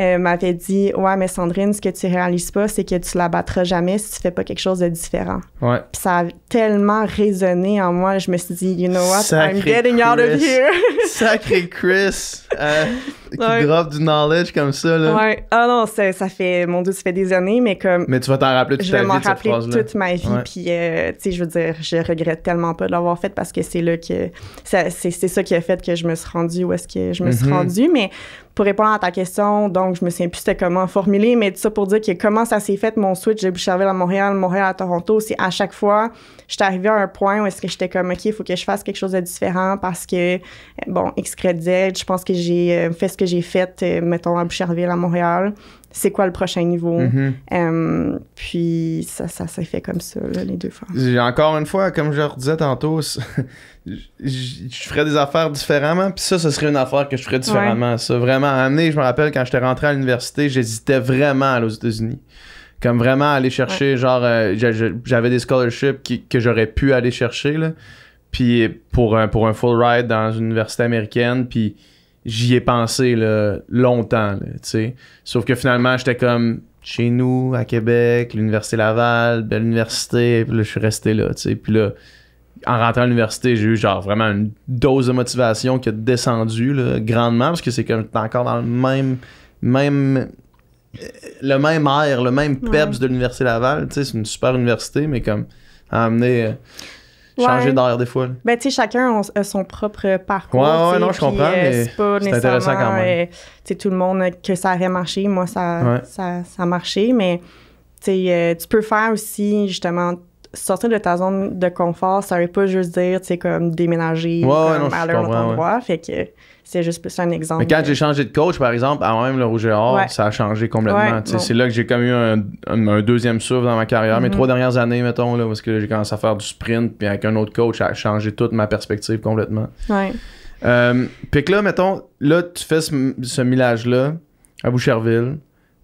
euh, m'avait dit Ouais, mais Sandrine, ce que tu réalises pas, c'est que tu la battras jamais si tu fais pas quelque chose de différent. Puis ça a tellement résonné en moi. Je me suis dit, You know what, I'm getting out of here. Sacré Chris. Euh, qui ouais. du knowledge comme ça. Là. Ah non, ça, ça fait, mon Dieu, ça fait des années, mais comme. Mais tu vas t'en rappeler toute ta vie. Je vais m'en rappeler toute ma vie. Puis, euh, tu sais, je veux dire, je regrette tellement pas de l'avoir fait parce que c'est là que. C'est ça qui a fait que je me suis rendue où est-ce que je me suis mhm. rendue. Mais pour répondre à ta question, donc je me souviens plus c'était comment formuler, mais tout ça pour dire que comment ça s'est fait mon switch de Boucherville à Montréal, Montréal à Toronto, c'est à chaque fois, j'étais arrivée à un point où est-ce que j'étais comme, OK, il faut que je fasse quelque chose de différent parce que, bon, X je pense que j'ai j'ai euh, fait ce que j'ai fait, euh, mettons, à Boucherville, à Montréal. C'est quoi le prochain niveau? Mm-hmm. Euh, puis ça, s'est fait comme ça, les deux fois. Encore une fois, comme je le disais tantôt, je, ferais des affaires différemment. Puis ça, ce serait une affaire que je ferais différemment. Ça, vraiment, amener, je me rappelle, quand j'étais rentré à l'université, j'hésitais vraiment à aller aux États-Unis comme vraiment aller chercher genre j'avais des scholarships que j'aurais pu aller chercher là puis pour un pour un full ride dans une université américaine puis j'y ai pensé là, longtemps. Sauf que finalement, j'étais comme chez nous, à Québec, l'Université Laval, belle université. Puis là, je suis resté là. sais. Puis là, en rentrant à l'université, j'ai eu genre vraiment une dose de motivation qui a descendu là, grandement parce que c'est comme encore dans le même. même euh, le même air, le même peps de l'Université Laval, c'est une super université, mais comme à amener. Euh, changer ouais. d'air des fois. Ben, tu sais, chacun a son propre parcours. Ouais, ouais, non, je comprends. Euh, mais c'est Intéressant quand même. Euh, tu sais, tout le monde, que ça aurait marché. Moi, ça, ça, ça, a marché. Mais, tu sais, euh, tu peux faire aussi, justement, sortir de ta zone de confort, ça veut pas juste dire, tu comme déménager, comme, aller à un endroit. Fait que c'est juste un exemple. Mais quand j'ai changé de coach, par exemple, avant même le Rouge et Or, ça a changé complètement. C'est là que j'ai comme eu un, deuxième souffle dans ma carrière. Mes mhm. trois dernières années, mettons, là, parce que j'ai commencé à faire du sprint, puis avec un autre coach, ça a changé toute ma perspective complètement. Ouais. Euh, puis que là, mettons, là, tu fais ce, millage-là à Boucherville.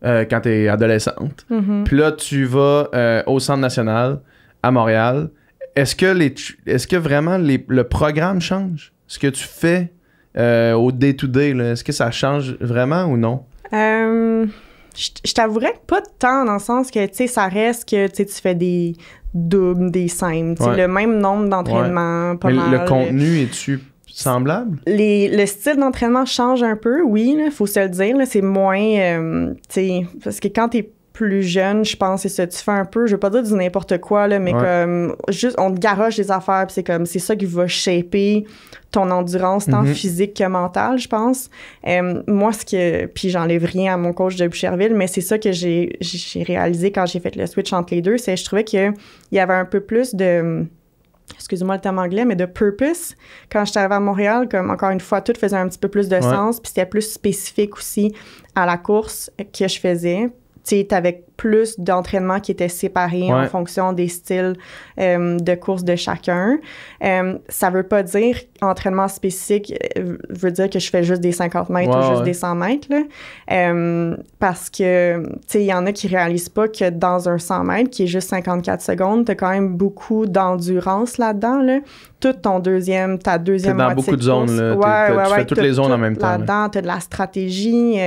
Euh, quand tu es adolescente. Mhm. Puis là, tu vas euh, au Centre national à Montréal, est-ce que, est-ce que vraiment le programme change? Ce que tu fais euh, au day-to-day, -day, to day est ce que ça change vraiment ou non? Euh, je, t'avouerais pas de dans le sens que, tu ça reste que, tu fais des doubles, des simples, le même nombre d'entraînements, Mais le contenu, est-tu semblable? Les, le style d'entraînement change un peu, oui, il faut se le dire. C'est moins, euh, parce que quand es plus jeune, je pense, c'est ça. Tu fais un peu, je veux pas dire du n'importe quoi, là, mais comme, juste, on te garoche des affaires, puis c'est comme, c'est ça qui va shaper ton endurance, tant mhm. physique que mentale, je pense. Euh, moi, ce que, puis j'enlève rien à mon coach de Boucherville, mais c'est ça que j'ai réalisé quand j'ai fait le switch entre les deux, c'est je trouvais qu'il y avait un peu plus de excusez-moi le terme anglais, mais de purpose. Quand j'étais arrivée à Montréal, comme encore une fois, tout faisait un petit peu plus de sens, puis c'était plus spécifique aussi à la course que je faisais. C'est avec plus d'entraînements qui étaient séparés en fonction des styles euh, de course de chacun. Euh, ça veut pas dire entraînement spécifique euh, veut dire que je fais juste des 50 mètres ou juste des 100 mètres. Euh, parce que, tu sais, il y en a qui réalisent pas que dans un 100 mètres, qui est juste 54 secondes, tu as quand même beaucoup d'endurance là-dedans. Là. Tout ton deuxième, ta deuxième dans beaucoup de, zones. tu fais toutes les zones en même temps. tu as de la stratégie.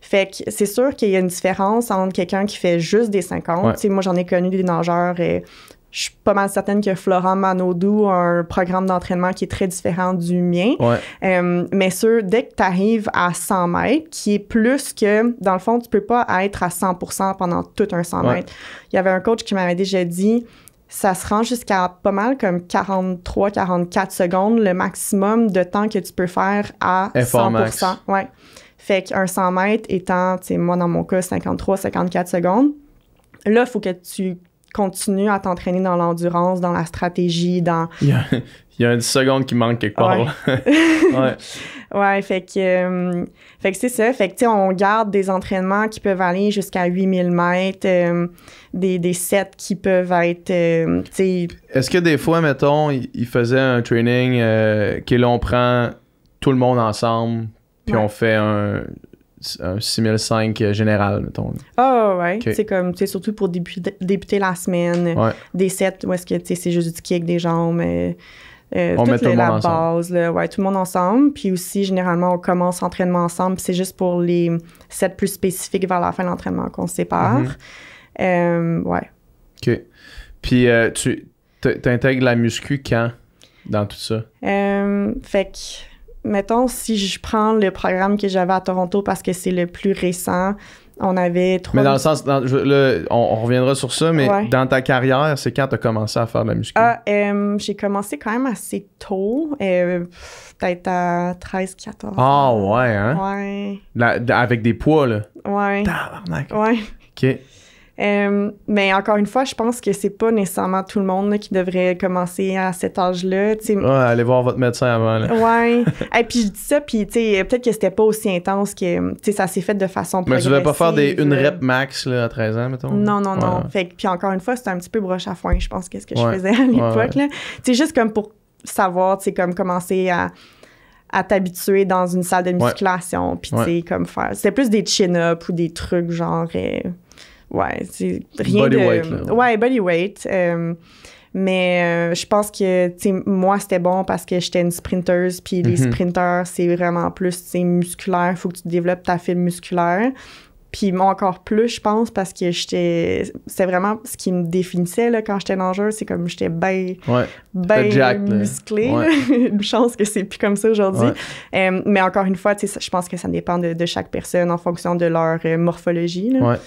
fait que c'est sûr qu'il y a une différence entre quelqu'un qui fait juste des 50. Moi, j'en ai connu des nageurs et je suis pas mal certaine que Florent Manodou a un programme d'entraînement qui est très différent du mien. Euh, mais sûr, dès que tu arrives à 100 mètres, qui est plus que, dans le fond, tu peux pas être à 100 pendant tout un 100 mètres. Il y avait un coach qui m'avait déjà dit ça se rend jusqu'à pas mal comme 43-44 secondes, le maximum de temps que tu peux faire à 100 mètres. Fait qu'un 100 mètres étant, tu moi dans mon cas, 53, 54 secondes. Là, il faut que tu continues à t'entraîner dans l'endurance, dans la stratégie, dans. Il y a, une seconde qui manque quelque part. Ouais. ouais. fait que, euh, fait que c'est ça. Fait que, tu on garde des entraînements qui peuvent aller jusqu'à 8000 mètres, euh, des, sets qui peuvent être, euh, tu Est-ce que des fois, mettons, il faisait un training que l'on prend tout le monde ensemble puis on fait un, 6005 général, mettons. Ah oh, ouais, c'est comme, tu surtout pour débuter, la semaine, des sets où est-ce que, c'est juste du kick, des jambes, euh, euh, on toute la base, ouais, tout le monde ensemble. Puis aussi, généralement, on commence l'entraînement ensemble, c'est juste pour les sets plus spécifiques vers la fin de l'entraînement qu'on se sépare. Mhm. Euh, ouais. OK. Puis tu t'intègres la muscu quand dans tout ça? fait que mettons, si je prends le programme que j'avais à Toronto parce que c'est le plus récent, on avait trois. Mais dans le sens, on, reviendra sur ça, mais dans ta carrière, c'est quand tu as commencé à faire de la musique? Ah, euh, j'ai commencé quand même assez tôt, euh, peut-être à 13, 14. Ah, ouais, hein? Ouais. avec des poids, là? Ouais. Tabarnak. Ouais. OK. Euh, mais encore une fois, je pense que c'est pas nécessairement tout le monde qui devrait commencer à cet âge-là. Ouais, allez voir votre médecin avant. Ouais. Et puis je dis ça, puis peut-être que c'était pas aussi intense que ça s'est fait de façon Mais tu voulais pas faire des une rep max à 13 ans, mettons? Non, non, non. Fait puis encore une fois, c'était un petit peu broche à foin, je pense, qu'est-ce que je faisais à l'époque. c'est juste comme pour savoir, tu comme commencer à t'habituer dans une salle de musculation, puis tu comme faire... C'était plus des chin-ups ou des trucs genre... Euh, Ouais, c'est rien de... ouais. body weight. Euh, mais euh, je pense que, tu moi, c'était bon parce que j'étais une sprinteuse, puis les mhm. sprinteurs, c'est vraiment plus, c'est musculaire. Il faut que tu développes ta fibre musculaire. Puis moi, encore plus, je pense, parce que j'étais. C'est vraiment ce qui me définissait là, quand j'étais jeu C'est comme j'étais bien. Ouais, ben musclée. une chance que c'est plus comme ça aujourd'hui. Euh, mais encore une fois, tu sais, je pense que ça dépend de, chaque personne en fonction de leur morphologie. Là.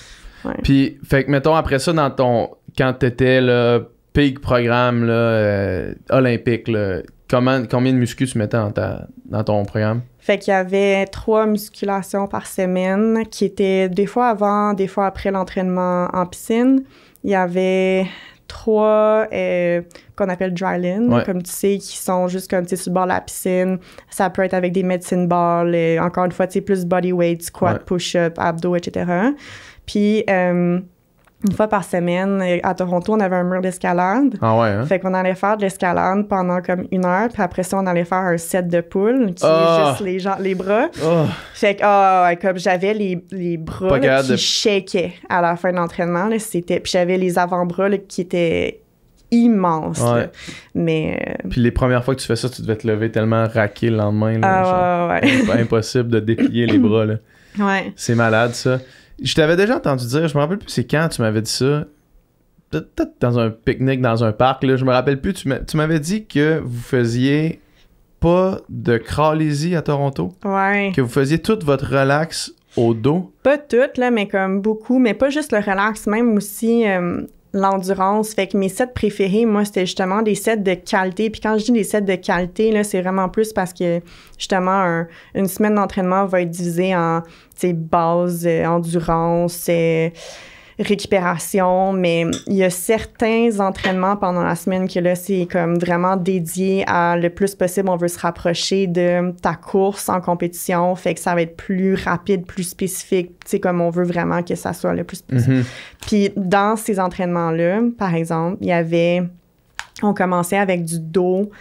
Puis, fait que, mettons, après ça, dans ton. Quand t'étais le pig programme là, euh, olympique, là, comment, combien de muscu tu mettais dans, ta, dans ton programme? Fait qu'il y avait trois musculations par semaine qui étaient des fois avant, des fois après l'entraînement en piscine. Il y avait trois euh, qu'on appelle dry comme tu sais, qui sont juste comme, tu sais, sur le bord la piscine. Ça peut être avec des medicine balls, et encore une fois, tu sais, plus body weight, squat, push-up, abdos, etc. Puis euh, une fois par semaine, à Toronto, on avait un mur d'escalade. Ah ouais, hein? Fait qu'on allait faire de l'escalade pendant comme une heure, puis après ça, on allait faire un set de poules qui ah! juste les, gens, les bras. Ah! Fait que, ah, comme j'avais les, les bras qui shakaient à la fin de l'entraînement, Puis j'avais les avant-bras qui étaient immenses. Mais. Euh, puis les premières fois que tu fais ça, tu devais te lever tellement raqué le lendemain. Là, ah, ouais, C'est pas impossible de déplier les bras. Ouais. C'est malade, ça. Je t'avais déjà entendu dire, je me rappelle plus c'est quand tu m'avais dit ça. Peut-être dans un pique-nique, dans un parc, là, je me rappelle plus. Tu m'avais dit que vous faisiez pas de crawl-easy à Toronto. Ouais. Que vous faisiez tout votre relax au dos. Pas tout, là, mais comme beaucoup. Mais pas juste le relax, même aussi. Euh, l'endurance. Fait que mes sets préférés, moi, c'était justement des sets de qualité. Puis quand je dis des sets de qualité, là, c'est vraiment plus parce que justement, une semaine d'entraînement va être divisée en base, euh, endurance, et euh, récupération, mais il y a certains entraînements pendant la semaine que là, c'est comme vraiment dédié à le plus possible, on veut se rapprocher de ta course en compétition, fait que ça va être plus rapide, plus spécifique, tu sais, comme on veut vraiment que ça soit le plus possible. Mhm. Puis dans ces entraînements-là, par exemple, il y avait, on commençait avec du dos,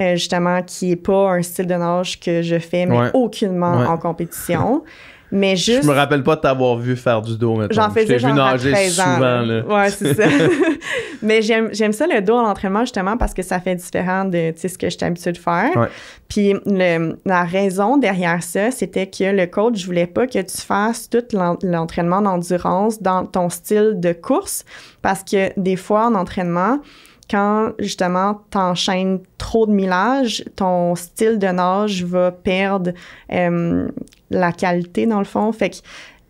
euh, justement, qui n'est pas un style de nage que je fais, mais aucunement en compétition. Mais juste. Je me rappelle pas de t'avoir vu faire du dos, maintenant. J'en faisais vu nager souvent, là. Ouais, c'est ça. mais j'aime, ça le dos à l'entraînement, justement, parce que ça fait différent de ce que j'étais habituée de faire. Puis la raison derrière ça, c'était que le coach, je voulais pas que tu fasses tout l'entraînement d'endurance dans ton style de course, parce que des fois, en entraînement, quand justement t'enchaînes trop de millages, ton style de nage va perdre euh, la qualité dans le fond. Fait que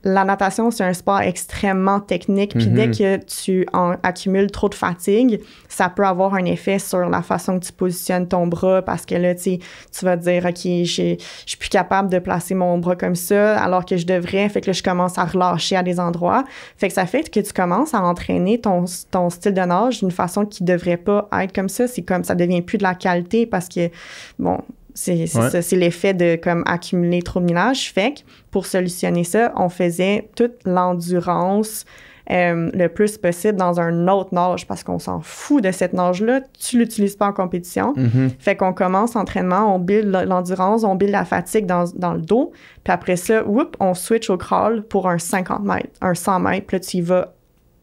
la natation, c'est un sport extrêmement technique. Puis dès mhm. que tu en accumules trop de fatigue, ça peut avoir un effet sur la façon que tu positionnes ton bras parce que là, tu vas te dire, OK, je suis plus capable de placer mon bras comme ça alors que je devrais. Fait que là, je commence à relâcher à des endroits. Fait que ça fait que tu commences à entraîner ton, style de nage d'une façon qui devrait pas être comme ça. C'est comme ça devient plus de la qualité parce que, bon, c'est l'effet de comme accumuler trop de minage. Fait que pour solutionner ça, on faisait toute l'endurance euh, le plus possible dans un autre nage parce qu'on s'en fout de cette nage-là. Tu l'utilises pas en compétition. Mm-hmm. Fait qu'on commence l'entraînement, on build l'endurance, on build la fatigue dans, le dos. Puis après ça, on switch au crawl pour un 50 mètres, un 100 mètres. Puis là, tu y vas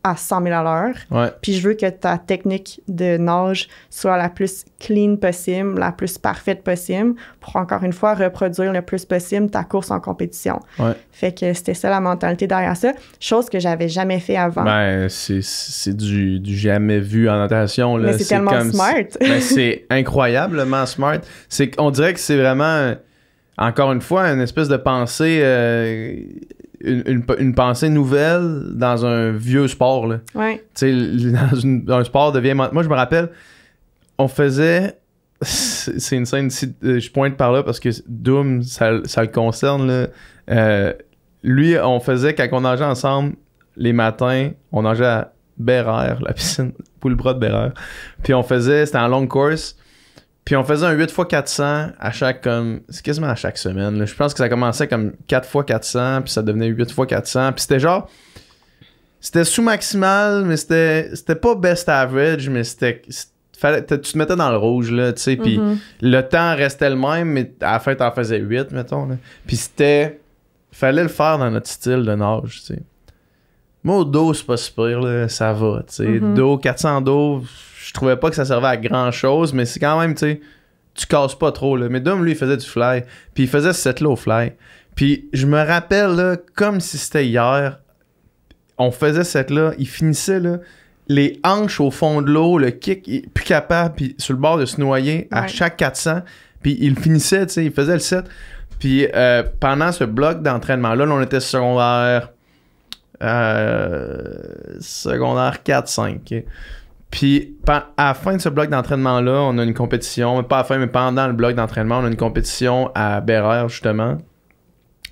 à 100 000 à l'heure. Puis je veux que ta technique de nage soit la plus clean possible, la plus parfaite possible, pour encore une fois reproduire le plus possible ta course en compétition. Fait que c'était ça la mentalité derrière ça, chose que j'avais jamais fait avant. Ben, c'est du, du, jamais vu en natation. Là. Mais c'est tellement smart. ben, c'est incroyablement smart. On dirait que c'est vraiment, encore une fois, une espèce de pensée. Euh, une, pensée nouvelle dans un vieux sport. Là. Ouais. Dans, dans, un sport de devient. Moi, je me rappelle, on faisait. C'est une scène. Euh, je pointe par là parce que Doom, ça, ça le concerne. Euh, lui, on faisait, quand on nageait ensemble, les matins, on nageait à Bérère, la piscine, poule bras de Bérère. Puis on faisait, c'était en long course. Puis on faisait un 8 x 400 à chaque comme c'est quasiment à chaque semaine. Je pense que ça commençait comme 4 x 400 puis ça devenait 8 x 400 puis c'était genre c'était sous maximal mais c'était c'était pas best average mais c'était tu te mettais dans le rouge là, tu sais puis mm-hmm. le temps restait le même mais à la fin t'en faisais 8 mettons là. Puis c'était fallait le faire dans notre style de nage, tu sais. Moi au dos c'est pas super là, ça va, tu sais. Mm-hmm. Dos 400 dos je trouvais pas que ça servait à grand chose, mais c'est quand même, tu sais, tu casses pas trop. Mais Dom, lui, il faisait du fly. Puis il faisait ce set là au fly. Puis je me rappelle, comme si c'était hier, on faisait cette là il finissait là, les hanches au fond de l'eau, le kick, il, plus capable, puis sur le bord de se noyer à chaque 400. Puis il finissait, tu sais, il faisait le set. Puis euh, pendant ce bloc d'entraînement-là, là, on était secondaire. Euh, secondaire 4-5. Puis à la fin de ce bloc d'entraînement-là, on a une compétition, pas à la fin, mais pendant le bloc d'entraînement, on a une compétition à Bérère, justement.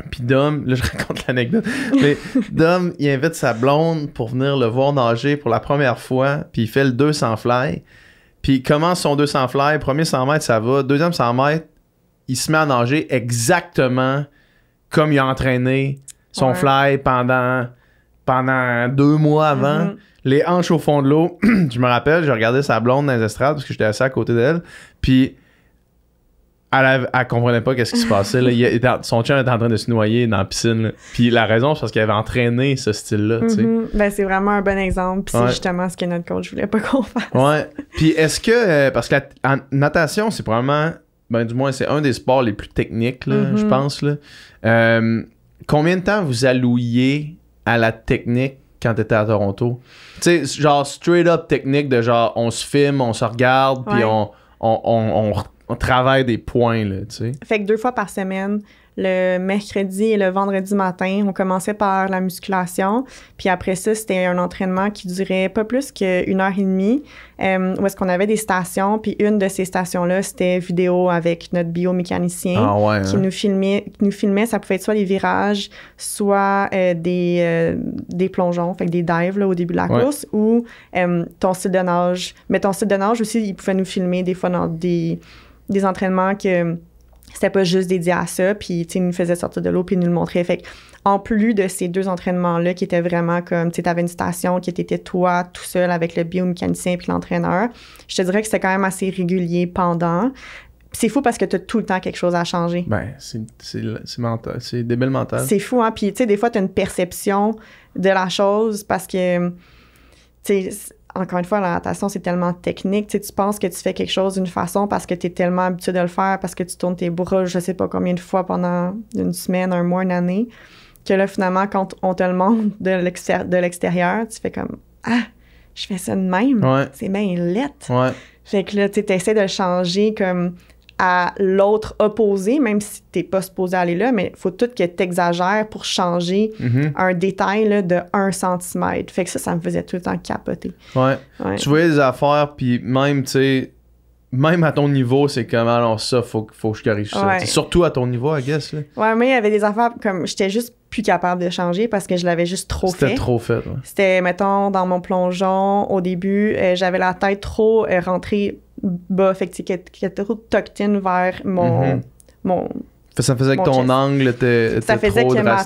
Puis Dom, là je raconte l'anecdote, mais Dom, il invite sa blonde pour venir le voir nager pour la première fois, puis il fait le 200 fly. Puis il commence son 200 fly, premier 100 mètres, ça va, deuxième 100 mètres, il se met à nager exactement comme il a entraîné son fly pendant, pendant deux mois avant. Mm-hmm les hanches au fond de l'eau. je me rappelle, j'ai regardé sa blonde dans les estrades parce que j'étais assis à côté d'elle. Puis elle, elle, comprenait pas qu'est-ce qui se passait. son chien était en train de se noyer dans la piscine. Puis la raison, c'est parce qu'elle avait entraîné ce style-là. Mm-hmm. ben, c'est vraiment un bon exemple. Puis c'est justement ce que notre coach voulait pas qu'on fasse. Ouais. Puis est-ce que. Euh, parce que la natation, c'est probablement. Ben, du moins, c'est un des sports les plus techniques, je mm-hmm. pense. Euh, combien de temps vous allouiez à la technique quand t'étais à Toronto. Tu sais, genre straight up technique de genre on se filme, on se regarde, puis on, on, travaille des points, là, tu sais. Fait que deux fois par semaine, le mercredi et le vendredi matin. On commençait par la musculation. Puis après ça, c'était un entraînement qui durait pas plus qu'une heure et demie, euh, où est-ce qu'on avait des stations. Puis une de ces stations-là, c'était vidéo avec notre biomécanicien ah qui, hein? nous filmait, nous filmait. Ça pouvait être soit les virages, soit euh, des, euh, des plongeons, fait des dives là, au début de la course, ou ton site de nage. Mais ton site de nage aussi, il pouvait nous filmer des fois des, des entraînements que c'était pas juste dédié à ça. Puis, tu il nous faisait sortir de l'eau puis il nous le montrait. Fait en plus de ces deux entraînements-là qui étaient vraiment comme, tu sais, t'avais une station qui était toi tout seul avec le biomécanicien puis l'entraîneur, je te dirais que c'était quand même assez régulier pendant. C'est fou parce que tu as tout le temps quelque chose à changer. Ben, c'est mental, c'est débile mental. C'est fou, hein? Puis, tu sais, des fois, tu as une perception de la chose parce que, tu sais, encore une fois, la c'est tellement technique. Tu, tu penses que tu fais quelque chose d'une façon parce que tu es tellement habitué de le faire, parce que tu tournes tes bras, je sais pas combien de fois pendant une semaine, un mois, une année, que là, finalement, quand on te le montre de l'extérieur, tu fais comme Ah, je fais ça de même. C'est bien lettre. Fait que là, tu essaies de le changer comme l'autre opposé, même si tu n'es pas supposé aller là, mais il faut tout que exagères pour changer mhm. un détail de 1 cm. Fait que ça, ça me faisait tout le temps capoter. Tu voyais des affaires, puis même, tu même à ton niveau, c'est comme alors ah ça, faut, faut que je corrige ça. Surtout à ton niveau, I guess. mais il y avait des affaires comme j'étais juste plus capable de changer parce que je l'avais juste trop fait. C'était trop fait. C'était, mettons, dans mon plongeon, au début, euh, j'avais la tête trop euh, rentrée bas, fait qui, trop vers mon, mhm. ça faisait que ton angle était,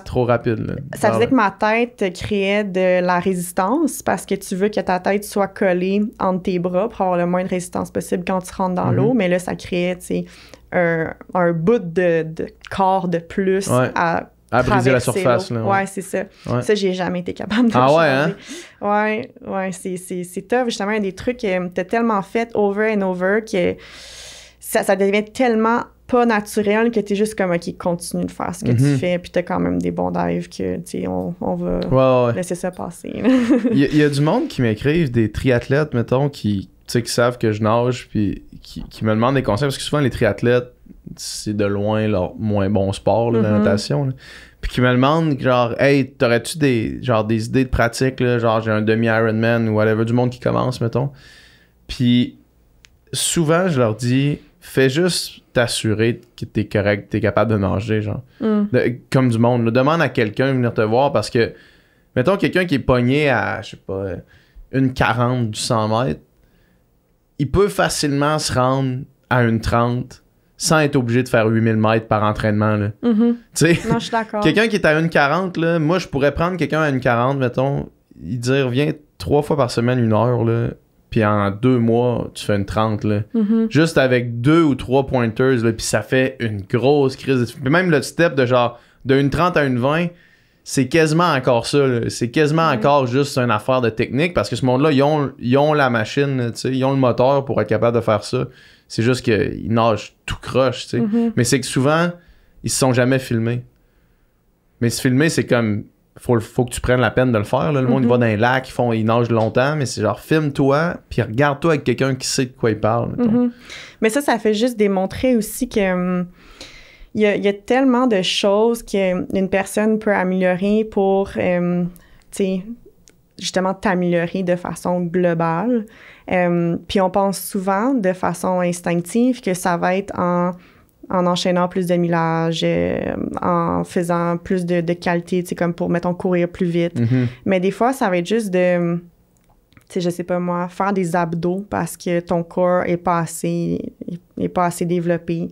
trop, rapide. Ça faisait ah que ma tête créait de la résistance parce que tu veux que ta tête soit collée entre tes bras pour avoir le moins de résistance possible quand tu rentres dans mhm. l'eau. Mais là, ça créait un, bout de, corps de plus à à briser la surface. Là, ouais, c'est ça. Ça, j'ai jamais été capable de Ah ouais, hein? Ouais, ouais, c'est tough. Justement, il y a des trucs que t'as tellement fait over and over que ça, ça devient tellement pas naturel que t'es juste comme, OK, continue de faire ce que tu mhm. fais, puis t'as quand même des bons dives que, tu sais, on, on, va laisser ça passer. Il y, a du monde qui m'écrivent, des triathlètes, mettons, qui, qui savent que je nage, puis qui me demandent des conseils, parce que souvent, les triathlètes, c'est de loin leur moins bon sport, la mm-hmm. natation. Puis qui me demandent, genre, hey, t'aurais-tu des, des idées de pratique, genre, j'ai un demi-Ironman ou whatever, du monde qui commence, mettons. Puis souvent, je leur dis, fais juste t'assurer que t'es correct, t'es capable de manger, genre. Mm. comme du monde. Demande à quelqu'un de venir te voir parce que, mettons, quelqu'un qui est pogné à, je sais pas, une 40 du 100 mètres, il peut facilement se rendre à une 30 sans être obligé de faire 8000 mètres par entraînement. Là. Mm-hmm. Non, je suis d'accord. quelqu'un qui est à 1,40, là, moi, je pourrais prendre quelqu'un à 1,40, mettons, il dire viens trois fois par semaine, une heure, là, puis en deux mois, tu fais une 30. Mm-hmm. Juste avec deux ou trois pointers, là, puis ça fait une grosse crise. Même le step de genre de une 30 à une 20, c'est quasiment encore ça. C'est quasiment mm-hmm. encore juste une affaire de technique parce que ce monde-là, ils ont, ils ont la machine, ils ont le moteur pour être capable de faire ça. C'est juste qu'ils nagent tout croche, tu sais. Mm-hmm. Mais c'est que souvent, ils se sont jamais filmés. Mais se filmer, c'est comme. Faut, faut que tu prennes la peine de le faire. Le monde, il va mm-hmm. dans un lac ils, font, ils nagent longtemps, mais c'est genre, filme-toi, puis regarde-toi avec quelqu'un qui sait de quoi il parle. Mm-hmm. Mais ça, ça fait juste démontrer aussi que. Hum, il y, a, tellement de choses qu'une personne peut améliorer pour, hum, justement, t'améliorer de façon globale. Euh, puis on pense souvent de façon instinctive que ça va être en, en enchaînant plus de millages, euh, en faisant plus de, de qualité, tu sais, comme pour, mettre mettons, courir plus vite. Mm-hmm. Mais des fois, ça va être juste de, tu sais, je sais pas moi, faire des abdos parce que ton corps est pas assez, n'est pas assez développé.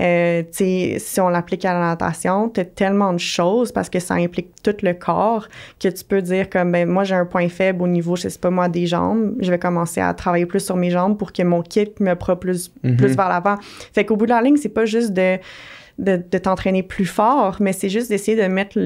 Euh, si on l'applique à la natation, tu tellement de choses parce que ça implique tout le corps que tu peux dire comme ben, moi j'ai un point faible au niveau, je sais pas moi, des jambes. Je vais commencer à travailler plus sur mes jambes pour que mon kit me prend plus, mhm. plus vers l'avant. Fait qu'au bout de la ligne, c'est pas juste de de, t'entraîner plus fort, mais c'est juste d'essayer de mettre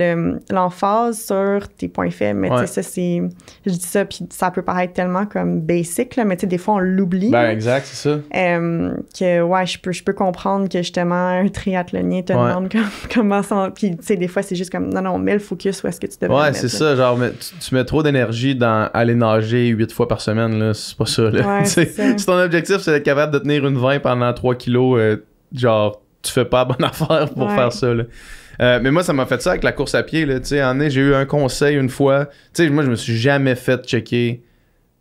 l'emphase sur tes points faibles. Mais ça, c'est. Je dis ça, puis ça peut paraître tellement comme basic, là, mais des fois, on l'oublie. Ben, exact, c'est ça. Euh, euh, ouais, je peux, comprendre que justement, un triathlonier te demande comme, comment ça. Puis, tu sais, des fois, c'est juste comme, non, non, mets le focus où est-ce que tu devrais. Ouais, c'est ça. Genre, tu, mets trop d'énergie dans aller nager huit fois par semaine, là. C'est pas ça, Si ton objectif, c'est d'être capable de tenir une 20 pendant 3 kilos, euh, genre, tu fais pas bonne affaire pour faire ça, euh, mais moi, ça m'a fait ça avec la course à pied. Là, en j'ai eu un conseil une fois. sais moi, je me suis jamais fait checker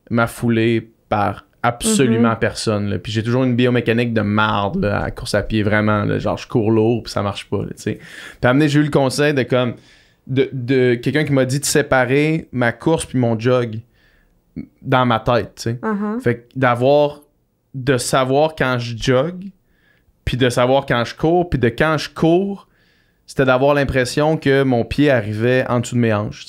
ma foulée par absolument mhm. personne. Puis j'ai toujours une biomécanique de marde à la course à pied, vraiment. Genre, je cours lourd, puis ça marche pas. Puis amené, j'ai eu le conseil de comme de, quelqu'un qui m'a dit de séparer ma course puis mon jog dans ma tête. Uh Fait d'avoir de savoir quand je jog, puis de savoir quand je cours, puis de quand je cours, c'était d'avoir l'impression que mon pied arrivait en dessous de mes hanches.